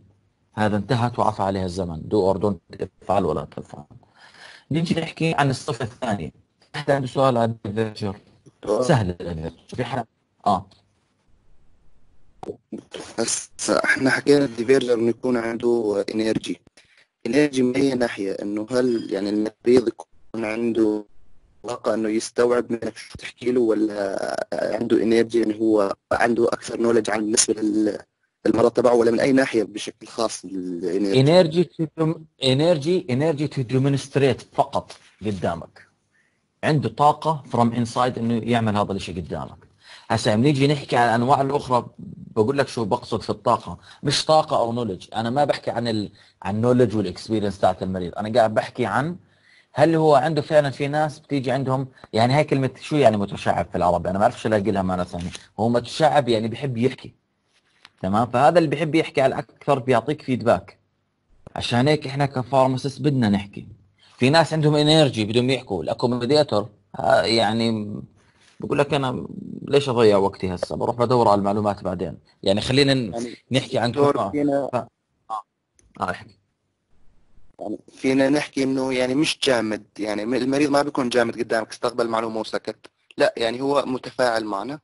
هذا انتهت وعفى عليها الزمن دو اور دونت افعل ولا تفعل نيجي نحكي عن الصفه الثانيه حتى عندي سؤال عن الفيرجر سهل في اه هسه احنا حكينا الديفيرجر انه يكون عنده انرجي انرجي من اي ناحيه انه هل يعني المريض يكون عنده طاقه انه يستوعب منك شو تحكي له ولا عنده انرجي انه هو عنده اكثر نولج عن بالنسبه للمرض تبعه ولا من اي ناحيه بشكل خاص الانرجي انرجي انرجي انرجي تو ديمونستريت فقط قدامك عنده طاقه فروم انسايد انه يعمل هذا الشيء قدامك هسه بنيجي نيجي نحكي عن الانواع الاخرى بقول لك شو بقصد في الطاقه مش طاقه او نولج انا ما بحكي عن ال... عن النولج والاكسبيرينس تاعت المريض انا قاعد بحكي عن هل هو عنده فعلا في ناس بتيجي عندهم يعني هاي كلمه شو يعني متشعب في العربي انا ما بعرفش الاقي لها معنى ثاني هو متشعب يعني بحب يحكي تمام فهذا اللي بحب يحكي على الاكثر بيعطيك فيدباك عشان هيك احنا كفارماسيست بدنا نحكي في ناس عندهم انرجي بدهم يحكوا الاكوموديتور آه، يعني بقول لك انا ليش اضيع وقتي هسه بروح بدور على المعلومات بعدين يعني خلينا يعني نحكي عن كفار ف... اه احكي آه، فينا نحكي انه يعني مش جامد يعني المريض ما بيكون جامد قدامك استقبل معلومه وسكت لا يعني هو متفاعل معنا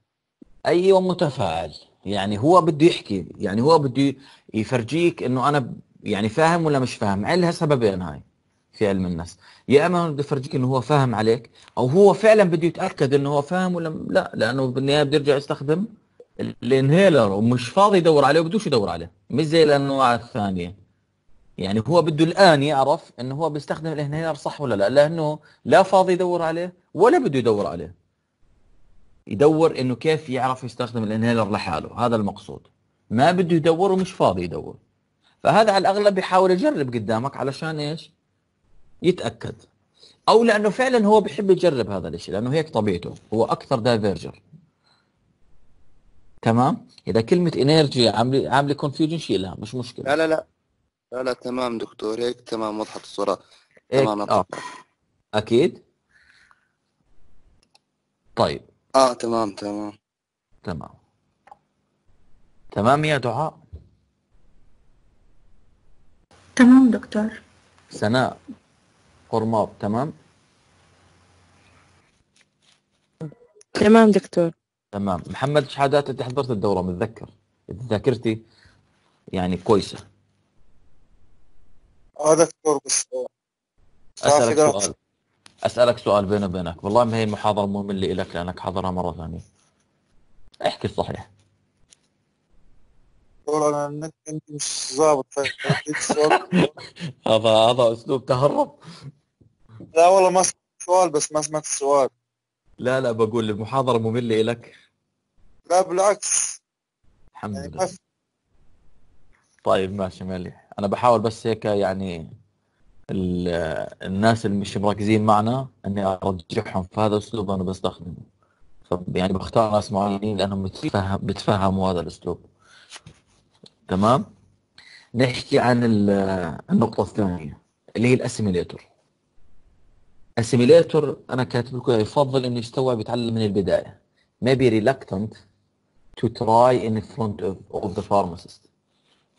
ايوه متفاعل يعني هو بده يحكي يعني هو بده يفرجيك انه انا يعني فاهم ولا مش فاهم لها سببين هاي في علم النفس يا اما بده يفرجيك انه هو فاهم عليك او هو فعلا بده يتاكد انه هو فاهم ولا لا لانه بالنهايه بده يرجع يستخدم الانهيلر ومش فاضي يدور عليه وبدوش يدور عليه مش زي الانواع الثانيه يعني هو بده الان يعرف انه هو بيستخدم الانهيار صح ولا لا لانه لا فاضي يدور عليه ولا بده يدور عليه يدور انه كيف يعرف يستخدم الانهيلر لحاله هذا المقصود ما بده يدور ومش فاضي يدور فهذا على الاغلب بيحاول يجرب قدامك علشان ايش يتاكد او لانه فعلا هو بحب يجرب هذا الشيء لانه هيك طبيعته هو اكثر دايفيرجر تمام اذا كلمه انرجي عامله عامله كونفيوجن شيلها مش مشكله لا لا لا لا لا تمام دكتور هيك تمام وضحت الصورة تمام اه أكيد طيب اه تمام تمام تمام تمام يا دعاء تمام دكتور سناء قرماب تمام تمام دكتور تمام محمد شحادات انت حضرت الدوره متذكر ذاكرتي يعني كويسه هذا دكتور بس اسالك سؤال اسالك سؤال بيني وبينك والله ما هي المحاضره ممله لك لانك حضرها مره ثانيه احكي الصحيح والله انا مش ظابط هذا هذا اسلوب تهرب لا والله ما سمعت السؤال بس ما سمعت السؤال لا لا بقول المحاضره ممله لك لا بالعكس الحمد يعني لله طيب ماشي مليح انا بحاول بس هيك يعني الناس اللي مش مركزين معنا اني ارجعهم فهذا الاسلوب انا بستخدمه يعني بختار ناس معينين لانهم بتفهم بتفهموا هذا الاسلوب تمام نحكي عن النقطة الثانية اللي هي الاسيميليتور اسيميليتور انا كاتب لكم يفضل انه يستوعب يتعلم من البداية may be reluctant to try in front of, of the pharmacist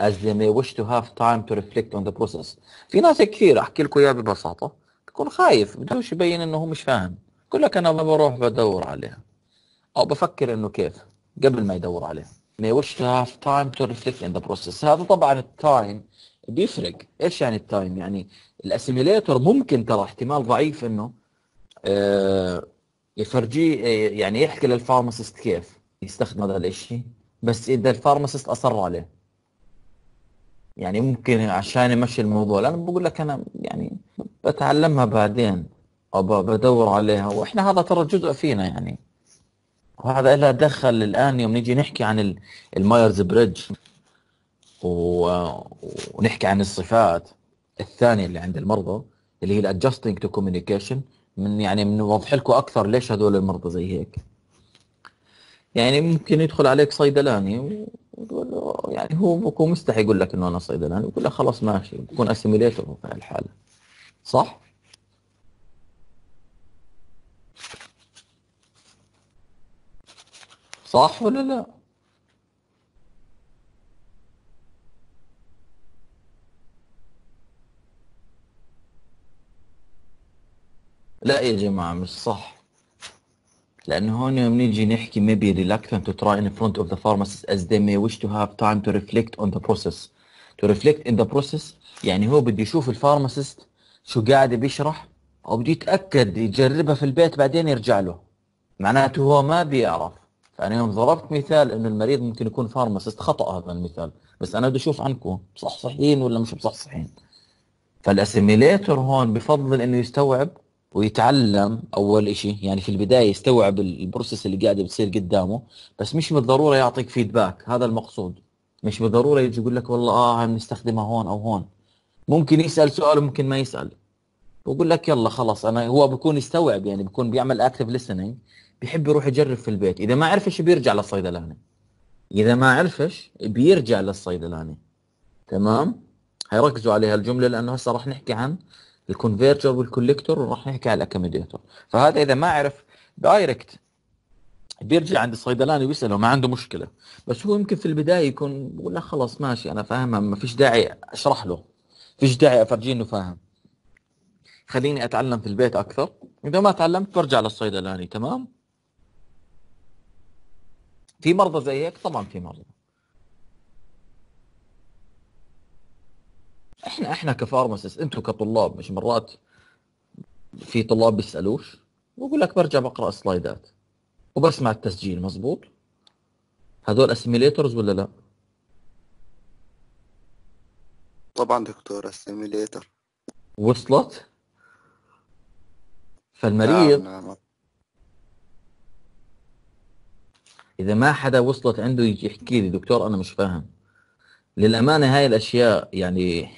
as they may wish to have time to reflect on the process في ناس كثير احكي لكم اياها ببساطه بكون خايف بدوش يبين انه هو مش فاهم بقول لك انا بروح بدور عليها او بفكر انه كيف قبل ما يدور عليها may wish to have time to reflect in the process هذا طبعا التايم بيفرق ايش يعني التايم يعني الاسيميليتر ممكن ترى احتمال ضعيف انه يفرجي آه، يفرجيه يعني يحكي للفارماسيست كيف يستخدم هذا الشيء بس اذا الفارماسيست اصر عليه يعني ممكن عشان يمشي الموضوع لأنا بقول لك أنا يعني بتعلمها بعدين أو بدور عليها وإحنا هذا ترى جزء فينا يعني وهذا إلا دخل الآن يوم نجي نحكي عن المايرز بريدج ونحكي عن الصفات الثانية اللي عند المرضى اللي هي الادجستنج تو كوميونيكيشن من يعني بنوضح لكم اكثر ليش هذول المرضى زي هيك يعني ممكن يدخل عليك صيدلاني له يعني هو بكون مستحي يقول لك انه انا صيدلاني يعني يقول لك خلاص ماشي بكون اسيميليتر في الحاله صح؟ صح ولا لا؟ لا يا جماعة مش صح لانه هون يوم نيجي نحكي maybe reluctant to try in front of the pharmacist as they may wish to have time to reflect on the process to reflect in the process يعني هو بده يشوف الفارماسيست شو قاعد بيشرح او بده يتاكد يجربها في البيت بعدين يرجع له معناته هو ما بيعرف فانا يوم ضربت مثال انه المريض ممكن يكون فارماسيست خطا هذا المثال بس انا بدي اشوف عنكم مصحصحين ولا مش مصحصحين فالاسيميليتر هون بفضل انه يستوعب ويتعلم اول شيء يعني في البدايه يستوعب البروسيس اللي قاعده بتصير قدامه بس مش بالضروره يعطيك فيدباك هذا المقصود مش بالضروره يجي يقول لك والله اه بنستخدمها هون او هون ممكن يسال سؤال وممكن ما يسال بقول لك يلا خلاص انا هو بكون يستوعب يعني بكون بيعمل اكتف ليسننج بيحب يروح يجرب في البيت اذا ما عرفش بيرجع للصيدلاني اذا ما عرفش بيرجع للصيدلاني تمام هيركزوا عليها الجمله لانه هسه راح نحكي عن الكونفيرجر والكوليكتور وراح نحكي على الاكوموديتور فهذا اذا ما عرف دايركت بيرجع عند الصيدلاني ويساله ما عنده مشكله بس هو يمكن في البدايه يكون ولا خلاص ماشي انا فاهمها ما فيش داعي اشرح له فيش داعي افرجيه انه فاهم خليني اتعلم في البيت اكثر اذا ما تعلمت برجع للصيدلاني تمام في مرضى زي هيك طبعا في مرضى احنا احنا كفارماسيست انتم كطلاب مش مرات في طلاب بيسالوش ويقول لك برجع بقرا سلايدات وبسمع التسجيل مزبوط هذول اسيميليترز ولا لا؟ طبعا دكتور اسيميليتر وصلت؟ فالمريض نعم نعم. اذا ما حدا وصلت عنده يجي يحكي لي دكتور انا مش فاهم للامانه هاي الاشياء يعني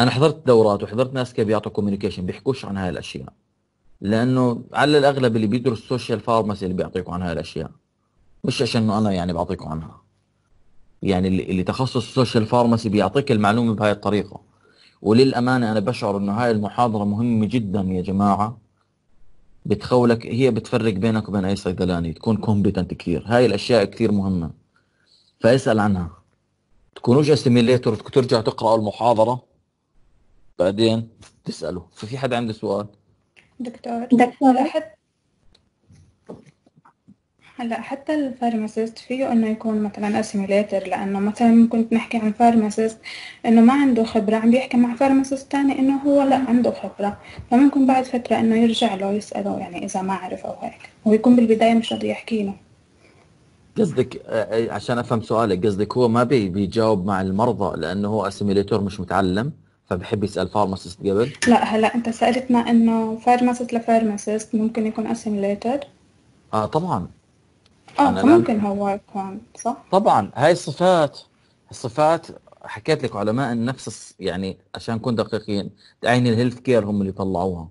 انا حضرت دورات وحضرت ناس كيف بيعطوا كوميونيكيشن بيحكوش عن هاي الاشياء لانه على الاغلب اللي بيدرس سوشيال فارماسي اللي بيعطيكم عن هاي الاشياء مش عشان انه انا يعني بعطيكم عنها يعني اللي تخصص سوشيال فارماسي بيعطيك المعلومه بهاي الطريقه وللامانه انا بشعر انه هاي المحاضره مهمه جدا يا جماعه بتخولك هي بتفرق بينك وبين اي صيدلاني تكون كومبتنت كثير هاي الاشياء كثير مهمه فاسال عنها تكونوش اسيميليتور ترجع تقرا المحاضره بعدين تساله ففي حد عنده سؤال دكتور دكتور هلا حتى الفارماسيست فيه انه يكون مثلا اسيميليتر لانه مثلا ممكن نحكي عن فارماسيست انه ما عنده خبره عم بيحكي مع فارماسيست تاني انه هو لا عنده خبره فممكن بعد فتره انه يرجع له يساله يعني اذا ما عرف او هيك ويكون بالبدايه مش راضي يحكي له قصدك آه، آه، عشان افهم سؤالك قصدك هو ما بيجاوب مع المرضى لانه هو اسيميليتور مش متعلم فبحب يسأل فارماسيست قبل لا هلا انت سألتنا انه فارماسيست لفارماسيست ممكن يكون اسيميليتد اه طبعا اه ممكن هو يكون صح طبعا هاي الصفات الصفات حكيت لك علماء النفس يعني عشان نكون دقيقين عين الهيلث كير هم اللي طلعوها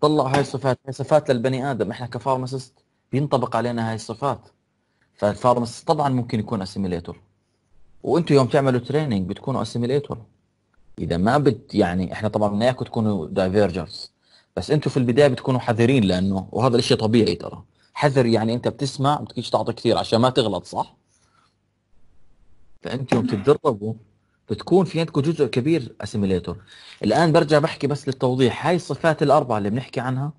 طلعوا هاي الصفات هاي صفات للبني ادم احنا كفارماسيست بينطبق علينا هاي الصفات فالفارماسيست طبعا ممكن يكون اسيميليتور وانتم يوم تعملوا تريننج بتكونوا اسيميليتور اذا ما بت يعني احنا طبعا بدنا اياكم تكونوا دايفيرجرز بس انتم في البدايه بتكونوا حذرين لانه وهذا الشيء طبيعي ترى حذر يعني انت بتسمع ما تعطي كثير عشان ما تغلط صح فانتم بتتدربوا بتكون في عندكم جزء كبير اسيميليتور الان برجع بحكي بس للتوضيح هاي الصفات الاربعه اللي بنحكي عنها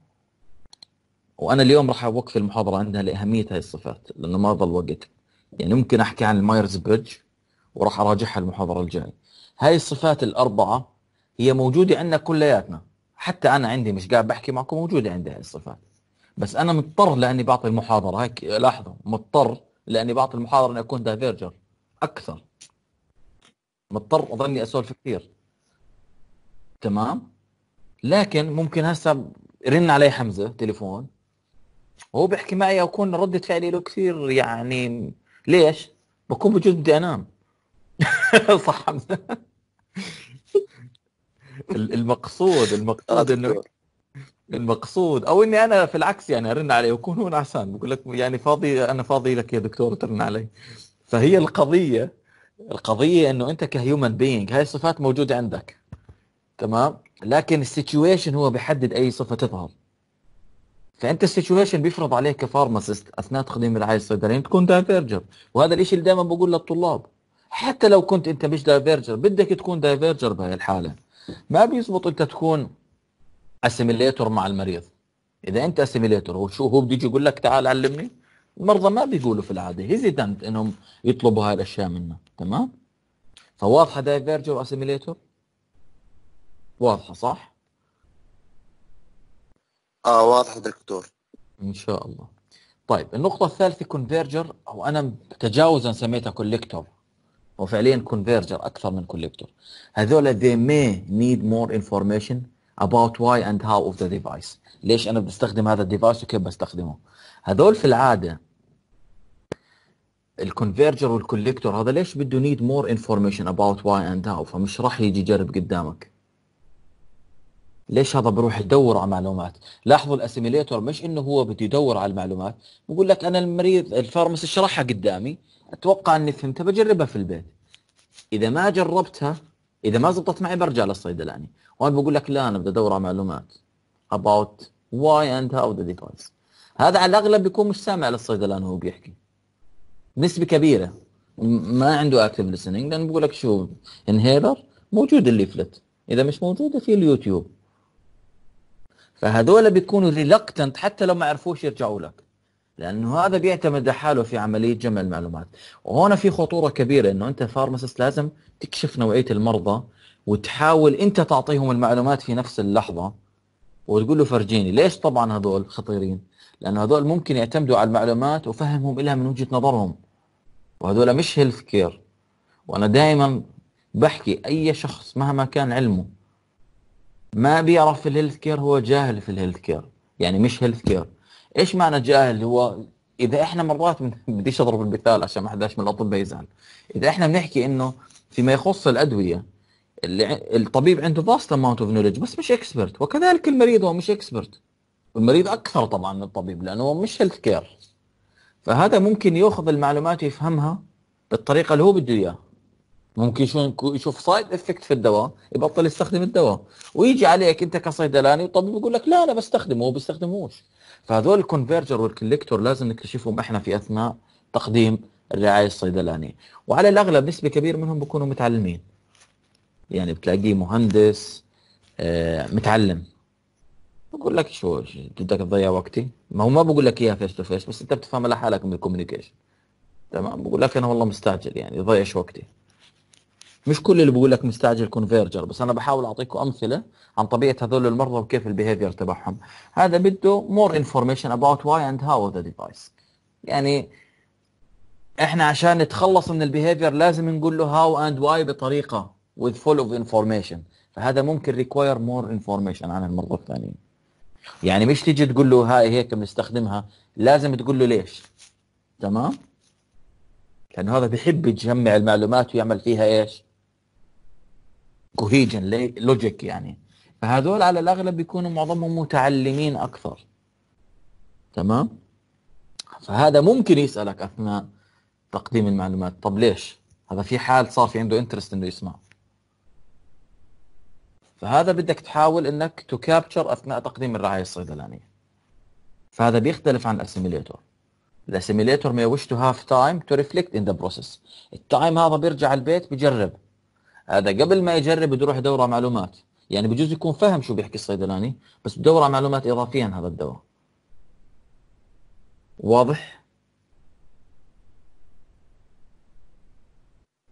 وانا اليوم راح اوقف المحاضره عندها لاهميه هاي الصفات لانه ما ضل وقت يعني ممكن احكي عن المايرز بريدج وراح اراجعها المحاضره الجايه هاي الصفات الأربعة هي موجودة عندنا كلياتنا حتى أنا عندي مش قاعد بحكي معكم موجودة عندي هاي الصفات بس أنا مضطر لأني بعطي المحاضرة هيك لاحظوا مضطر لأني بعطي المحاضرة أني أكون دافيرجر أكثر مضطر أظني أسولف كثير تمام لكن ممكن هسه يرن علي حمزة تليفون وهو بيحكي معي أكون ردة فعلي له كثير يعني ليش؟ بكون بجوز بدي أنام صح حمزة المقصود المقصود آه، انه المقصود او اني انا في العكس يعني ارن عليه وكون هو نعسان بقول لك يعني فاضي انا فاضي لك يا دكتور ترن علي فهي القضيه القضيه انه انت كهيومن بينج هاي الصفات موجوده عندك تمام لكن السيتويشن هو بيحدد اي صفه تظهر فانت السيتويشن بيفرض عليك كفارماسيست اثناء تقديم الرعايه الصيدليه تكون دايفيرجر وهذا الشيء اللي دائما بقول للطلاب حتى لو كنت انت مش دايفرجر بدك تكون دايفرجر بهي الحاله ما بيزبط انت تكون اسيميليتور مع المريض اذا انت اسيميليتور هو شو هو بده يجي يقول لك تعال علمني المرضى ما بيقولوا في العاده هيزيتنت انهم يطلبوا هاي الاشياء منا تمام فواضحه دايفرجر واسيميليتور واضحه صح اه واضحه دكتور ان شاء الله طيب النقطة الثالثة كونفيرجر أو أنا تجاوزا سميتها كوليكتور هو فعليا كونفيرجر اكثر من كوليكتور هذول they may need more information about why and how of the device ليش انا بستخدم هذا الديفايس وكيف بستخدمه هذول في العاده الكونفيرجر والكوليكتور هذا ليش بده نيد مور انفورميشن اباوت واي اند هاو فمش راح يجي يجرب قدامك ليش هذا بروح يدور على معلومات لاحظوا الاسيميليتور مش انه هو بده يدور على المعلومات بقول لك انا المريض الفارماسي شرحها قدامي اتوقع اني فهمتها بجربها في البيت اذا ما جربتها اذا ما زبطت معي برجع للصيدلاني وانا بقول لك لا انا بدي ادور على معلومات about why and how the device هذا على الاغلب بيكون مش سامع للصيدلان وهو بيحكي نسبه كبيره ما عنده اكتف listening لانه بقول لك شو انهيلر موجود الليفلت اذا مش موجوده في اليوتيوب فهذول بيكونوا ريلكتنت حتى لو ما عرفوش يرجعوا لك لانه هذا بيعتمد لحاله في عمليه جمع المعلومات وهنا في خطوره كبيره انه انت فارماسيست لازم تكشف نوعيه المرضى وتحاول انت تعطيهم المعلومات في نفس اللحظه وتقول له فرجيني ليش طبعا هذول خطيرين لانه هذول ممكن يعتمدوا على المعلومات وفهمهم لها من وجهه نظرهم وهذول مش هيلث كير وانا دائما بحكي اي شخص مهما كان علمه ما بيعرف في الهيلث كير هو جاهل في الهيلث كير يعني مش هيلث كير ايش معنى جاهل هو اذا احنا مرات بديش اضرب المثال عشان ما حداش من الاطباء يزعل اذا احنا بنحكي انه فيما يخص الادويه اللي الطبيب عنده فاست اماونت اوف نولج بس مش اكسبرت وكذلك المريض هو مش اكسبرت المريض اكثر طبعا من الطبيب لانه هو مش هيلث كير فهذا ممكن ياخذ المعلومات ويفهمها بالطريقه اللي هو بده اياها ممكن يشوف سايد افكت في الدواء يبطل يستخدم الدواء ويجي عليك انت كصيدلاني وطبيب يقول لك لا انا بستخدمه هو بيستخدموش فهذول الكونفرجر والكليكتور لازم نكتشفهم احنا في اثناء تقديم الرعايه الصيدلانيه وعلى الاغلب نسبه كبير منهم بيكونوا متعلمين يعني بتلاقيه مهندس آه، متعلم بقول لك شو بدك تضيع وقتي ما هو ما بقول لك اياها فيس تو فيس بس انت بتفهم لحالك من الكوميونيكيشن تمام بقول لك انا والله مستعجل يعني ضيعش وقتي مش كل اللي بقول لك مستعجل كونفيرجر بس انا بحاول اعطيكم امثله عن طبيعه هذول المرضى وكيف البيهيفير تبعهم هذا بده مور انفورميشن اباوت واي اند هاو ذا ديفايس يعني احنا عشان نتخلص من البيهيفير لازم نقول له هاو اند واي بطريقه with full of information فهذا ممكن ريكواير مور انفورميشن عن المرضى الثانيين يعني مش تيجي تقول له هاي هيك بنستخدمها لازم تقول له ليش تمام لانه هذا بحب يجمع المعلومات ويعمل فيها ايش كوهيجن لوجيك يعني فهذول على الاغلب بيكونوا معظمهم متعلمين اكثر تمام فهذا ممكن يسالك اثناء تقديم المعلومات طب ليش هذا في حال صار في عنده انترست انه يسمع فهذا بدك تحاول انك تكابتشر اثناء تقديم الرعايه الصيدلانيه فهذا بيختلف عن الاسيميليتور الاسيميليتور ما wish تو هاف تايم تو ريفلكت ان ذا process التايم هذا بيرجع البيت بجرب هذا قبل ما يجرب بده يروح على معلومات يعني بجوز يكون فاهم شو بيحكي الصيدلاني بس على معلومات اضافيه عن هذا الدواء واضح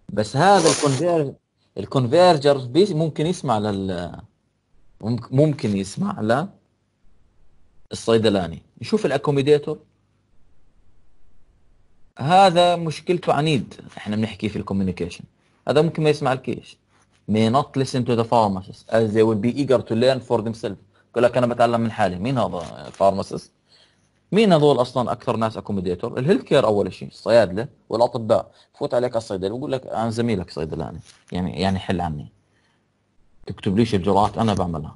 بس هذا الكونفير الكونفيرجر ممكن يسمع لل ممكن يسمع ل الصيدلاني يشوف الاكوميديتور هذا مشكلته عنيد احنا بنحكي في الكوميونيكيشن هذا ممكن ما يسمع الكيش may not listen to the pharmacist as they will be eager to learn for themselves يقول لك انا بتعلم من حالي مين هذا الفارماسيست مين هذول اصلا اكثر ناس اكوموديتور الهيلث كير اول شيء الصيادله والاطباء فوت عليك على الصيدله بقول لك انا زميلك صيدلاني يعني يعني حل عني تكتب ليش الجرعات انا بعملها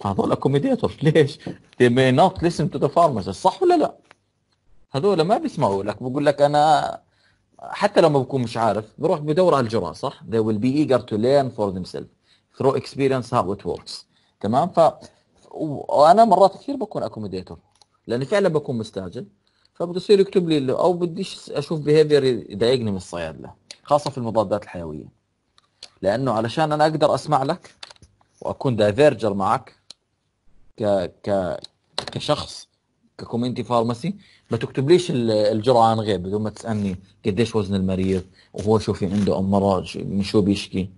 فهذول اكوميديتور ليش؟ they may not listen to the pharmacist صح ولا لا؟ هذول ما بيسمعوا لك بقول لك انا حتى لو ما بكون مش عارف بروح بدور على الجرأة صح they will be eager to learn for themselves through experience how it works تمام ف وانا مرات كثير بكون اكوموديتور لاني فعلا بكون مستعجل فبده يصير يكتب لي او بديش اشوف بيهيفير يضايقني من الصيادله خاصه في المضادات الحيويه لانه علشان انا اقدر اسمع لك واكون دايفيرجر معك ك ك كشخص ككوميونتي فارماسي ما تكتب ليش الجرعه عن غير بدون ما تسالني قديش وزن المريض وهو شو في عنده امراض من شو بيشكي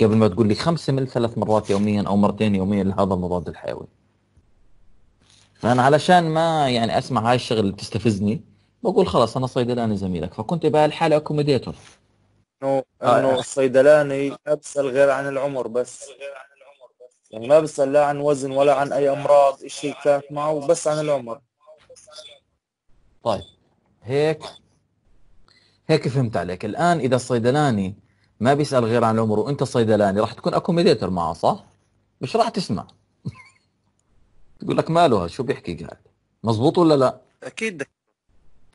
قبل ما تقول لي 5 مل ثلاث مرات يوميا او مرتين يوميا لهذا المضاد الحيوي فانا علشان ما يعني اسمع هاي الشغل اللي بتستفزني بقول خلاص انا صيدلاني زميلك فكنت بهالحاله اكوميديتور انه انه الصيدلاني آه. ابسل غير عن العمر بس يعني ما بسأل لا عن وزن ولا عن أي أمراض شيء كانت معه بس عن العمر طيب هيك هيك فهمت عليك الآن إذا الصيدلاني ما بيسأل غير عن العمر وأنت صيدلاني راح تكون أكوميديتر معه صح؟ مش راح تسمع تقول لك ماله شو بيحكي قاعد مزبوط ولا لا؟ أكيد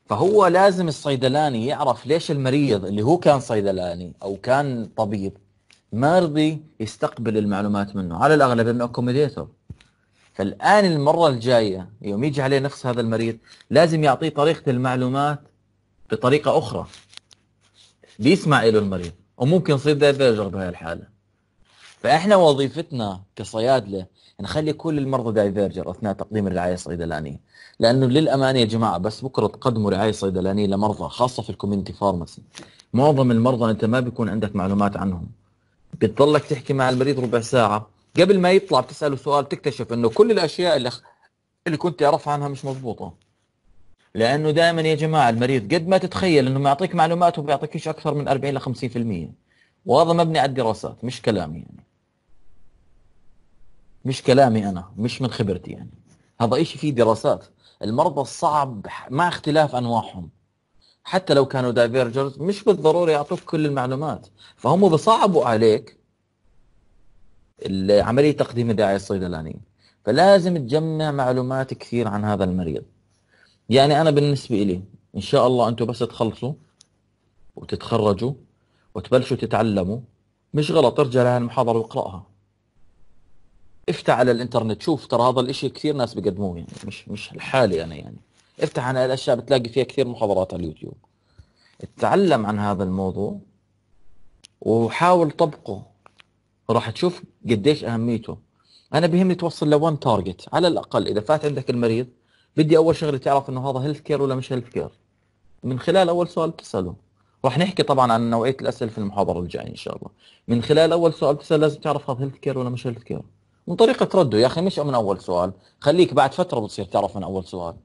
فهو لازم الصيدلاني يعرف ليش المريض اللي هو كان صيدلاني او كان طبيب ما رضي يستقبل المعلومات منه على الاغلب انه اكوميديتور فالان المره الجايه يوم يجي عليه نفس هذا المريض لازم يعطيه طريقه المعلومات بطريقه اخرى بيسمع له المريض وممكن يصير دايفيرجر بهاي الحاله فاحنا وظيفتنا كصيادله نخلي كل المرضى دايفيرجر اثناء تقديم الرعايه الصيدلانيه لانه للامانه يا جماعه بس بكره تقدموا رعايه صيدلانيه لمرضى خاصه في الكوميونتي فارماسي معظم المرضى انت ما بيكون عندك معلومات عنهم بتضلك تحكي مع المريض ربع ساعه قبل ما يطلع بتساله سؤال بتكتشف انه كل الاشياء اللي اللي كنت تعرفها عنها مش مضبوطه لانه دائما يا جماعه المريض قد ما تتخيل انه معطيك معلومات وما بيعطيكش اكثر من 40 ل 50% وهذا مبني على الدراسات مش كلامي يعني مش كلامي انا مش من خبرتي يعني هذا إشي فيه دراسات المرضى الصعب مع اختلاف انواعهم حتى لو كانوا دايفيرجرز مش بالضروري يعطوك كل المعلومات فهم بصعبوا عليك عمليه تقديم الدعايه الصيدلانيه فلازم تجمع معلومات كثير عن هذا المريض يعني انا بالنسبه إلي ان شاء الله انتم بس تخلصوا وتتخرجوا وتبلشوا تتعلموا مش غلط ارجع لها المحاضره واقراها افتح على الانترنت شوف ترى هذا الاشي كثير ناس بيقدموه يعني مش مش لحالي انا يعني افتح عن الاشياء بتلاقي فيها كثير محاضرات على اليوتيوب اتعلم عن هذا الموضوع وحاول طبقه راح تشوف قديش اهميته انا بهمني توصل لون تارجت على الاقل اذا فات عندك المريض بدي اول شغله تعرف انه هذا هيلث كير ولا مش هيلث كير من خلال اول سؤال بتساله راح نحكي طبعا عن نوعيه الاسئله في المحاضره الجايه ان شاء الله من خلال اول سؤال تسال لازم تعرف هذا هيلث كير ولا مش هيلث كير من طريقه رده يا اخي مش من اول سؤال خليك بعد فتره بتصير تعرف من اول سؤال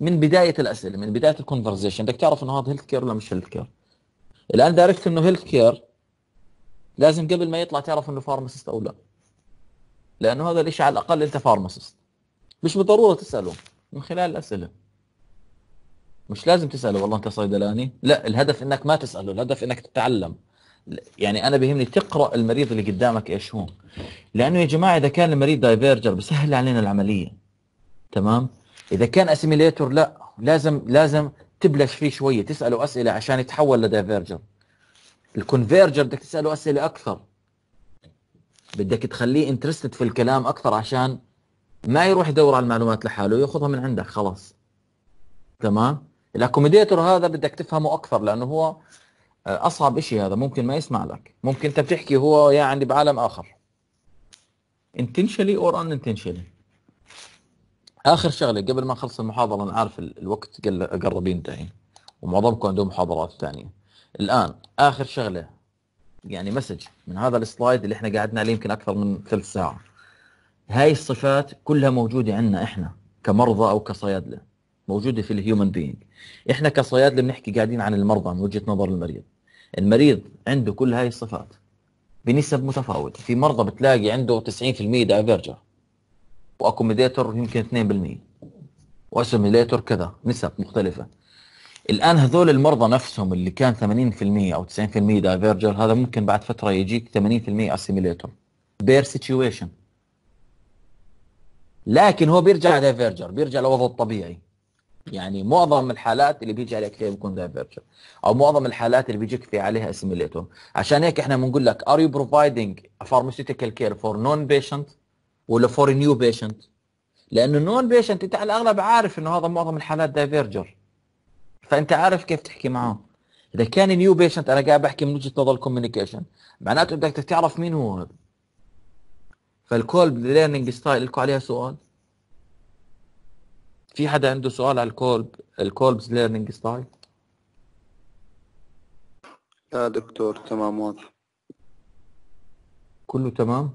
من بدايه الاسئله من بدايه الكونفرزيشن بدك تعرف انه هذا هيلث كير ولا مش هيلث كير الان داركت انه هيلث كير لازم قبل ما يطلع تعرف انه فارماسيست او لا لانه هذا الشيء على الاقل انت فارماسيست مش بالضروره تساله من خلال الاسئله مش لازم تساله والله انت صيدلاني لا الهدف انك ما تساله الهدف انك تتعلم يعني انا بيهمني تقرا المريض اللي قدامك ايش هو لانه يا جماعه اذا كان المريض دايفيرجر بسهل علينا العمليه تمام اذا كان اسيميليتور لا لازم لازم تبلش فيه شويه تساله اسئله عشان يتحول لدايفيرجر الكونفيرجر بدك تساله اسئله اكثر بدك تخليه انترستد في الكلام اكثر عشان ما يروح يدور على المعلومات لحاله ياخذها من عندك خلاص تمام الاكوميديتور هذا بدك تفهمه اكثر لانه هو آه، اصعب شيء هذا ممكن ما يسمع لك ممكن انت بتحكي هو يعني بعالم اخر اور ان انتنشلي اخر شغله قبل ما اخلص المحاضره انا عارف الوقت قرب ينتهي ومعظمكم عندهم محاضرات ثانيه الان اخر شغله يعني مسج من هذا السلايد اللي احنا قعدنا عليه يمكن اكثر من ثلث ساعه هاي الصفات كلها موجوده عندنا احنا كمرضى او كصيادله موجوده في الهيومن بينج احنا كصيادله بنحكي قاعدين عن المرضى من وجهه نظر المريض المريض عنده كل هاي الصفات بنسب متفاوته في مرضى بتلاقي عنده 90% دايفرجر واكوميديتور يمكن 2% واسيميليتور كذا نسب مختلفه الان هذول المرضى نفسهم اللي كان 80% او 90% دايفرجر هذا ممكن بعد فتره يجيك 80% اسيميليتور بير سيتويشن لكن هو بيرجع دايفرجر بيرجع لوضعه الطبيعي يعني معظم الحالات اللي بيجي عليك فيها بيكون دايفرجر او معظم الحالات اللي بيجيك فيها عليها اسيميليتور عشان هيك احنا بنقول لك ار يو بروفايدنج فارماسيوتيكال كير فور نون بيشنت ولا فور نيو بيشنت لانه النون بيشنت انت على الاغلب عارف انه هذا معظم الحالات دايفيرجر فانت عارف كيف تحكي معه اذا كان نيو بيشنت انا قاعد بحكي من وجهه نظر الكوميونيكيشن معناته بدك تعرف مين هو هذا فالكول ليرنينج ستايل لكم عليها سؤال في حدا عنده سؤال على الكولب الكولبز ليرنينج ستايل لا دكتور تمام واضح كله تمام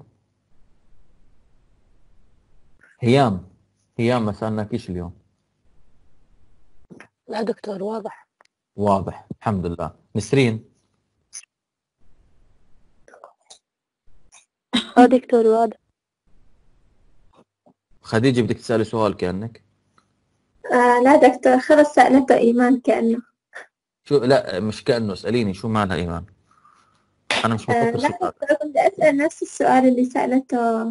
هيام هيام ما سالناك ايش اليوم لا دكتور واضح واضح الحمد لله نسرين اه دكتور واضح خديجة بدك تسألي سؤال كأنك آه لا دكتور خلص سألته إيمان كأنه شو لا مش كأنه اسأليني شو معنى إيمان أنا مش آه، مفكر آه لا دكتور كنت أسأل نفس السؤال اللي سألته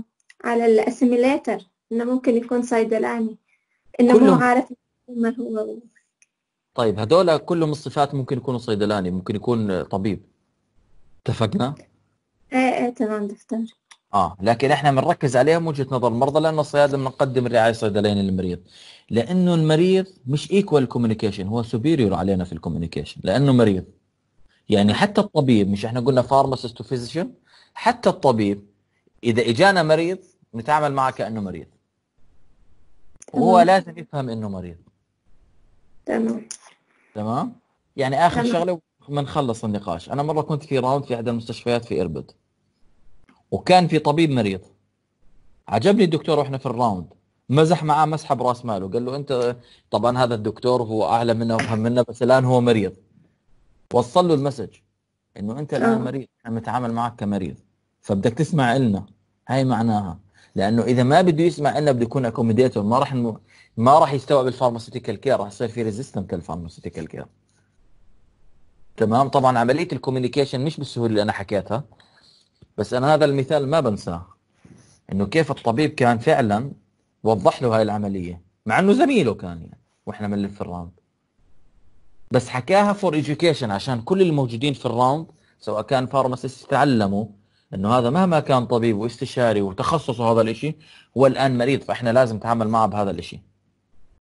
على الأسيميليتر انه ممكن يكون صيدلاني انه كلهم. هو عارف ما هو طيب هذول كلهم الصفات ممكن يكونوا صيدلاني ممكن يكون طبيب اتفقنا؟ ايه ايه تمام دكتور اه لكن احنا بنركز عليهم وجهه نظر المرضى لانه الصيادله بنقدم الرعايه الصيدلانيه للمريض لانه المريض مش ايكوال كوميونيكيشن هو سوبيريور علينا في الكوميونيكيشن لانه مريض يعني حتى الطبيب مش احنا قلنا فارماسيست وفيزيشن حتى الطبيب اذا اجانا مريض نتعامل معه كانه مريض وهو لازم يفهم انه مريض تمام تمام يعني اخر تمام. شغله بنخلص النقاش انا مره كنت في راوند في احدى المستشفيات في اربد وكان في طبيب مريض عجبني الدكتور واحنا في الراوند مزح معاه مسحه براس ماله قال له انت طبعا هذا الدكتور هو اعلى منا وافهم منا بس الان هو مريض وصل له المسج انه انت الان آه. مريض احنا بنتعامل معك كمريض فبدك تسمع النا هاي معناها لانه اذا ما بده يسمع انه بده يكون اكوميديتور ما راح نمو... ما راح يستوعب الفارماسيوتيكال كير راح يصير في ريزيستنت للفارماسيوتيكال كير تمام طبعا عمليه الكوميونيكيشن مش بالسهوله اللي انا حكيتها بس انا هذا المثال ما بنساه انه كيف الطبيب كان فعلا وضح له هاي العمليه مع انه زميله كان يعني واحنا بنلف الراوند بس حكاها فور education عشان كل الموجودين في الراوند سواء كان فارماسيست يتعلموا انه هذا مهما كان طبيب واستشاري وتخصصه هذا الاشي هو الان مريض فاحنا لازم نتعامل معه بهذا الاشي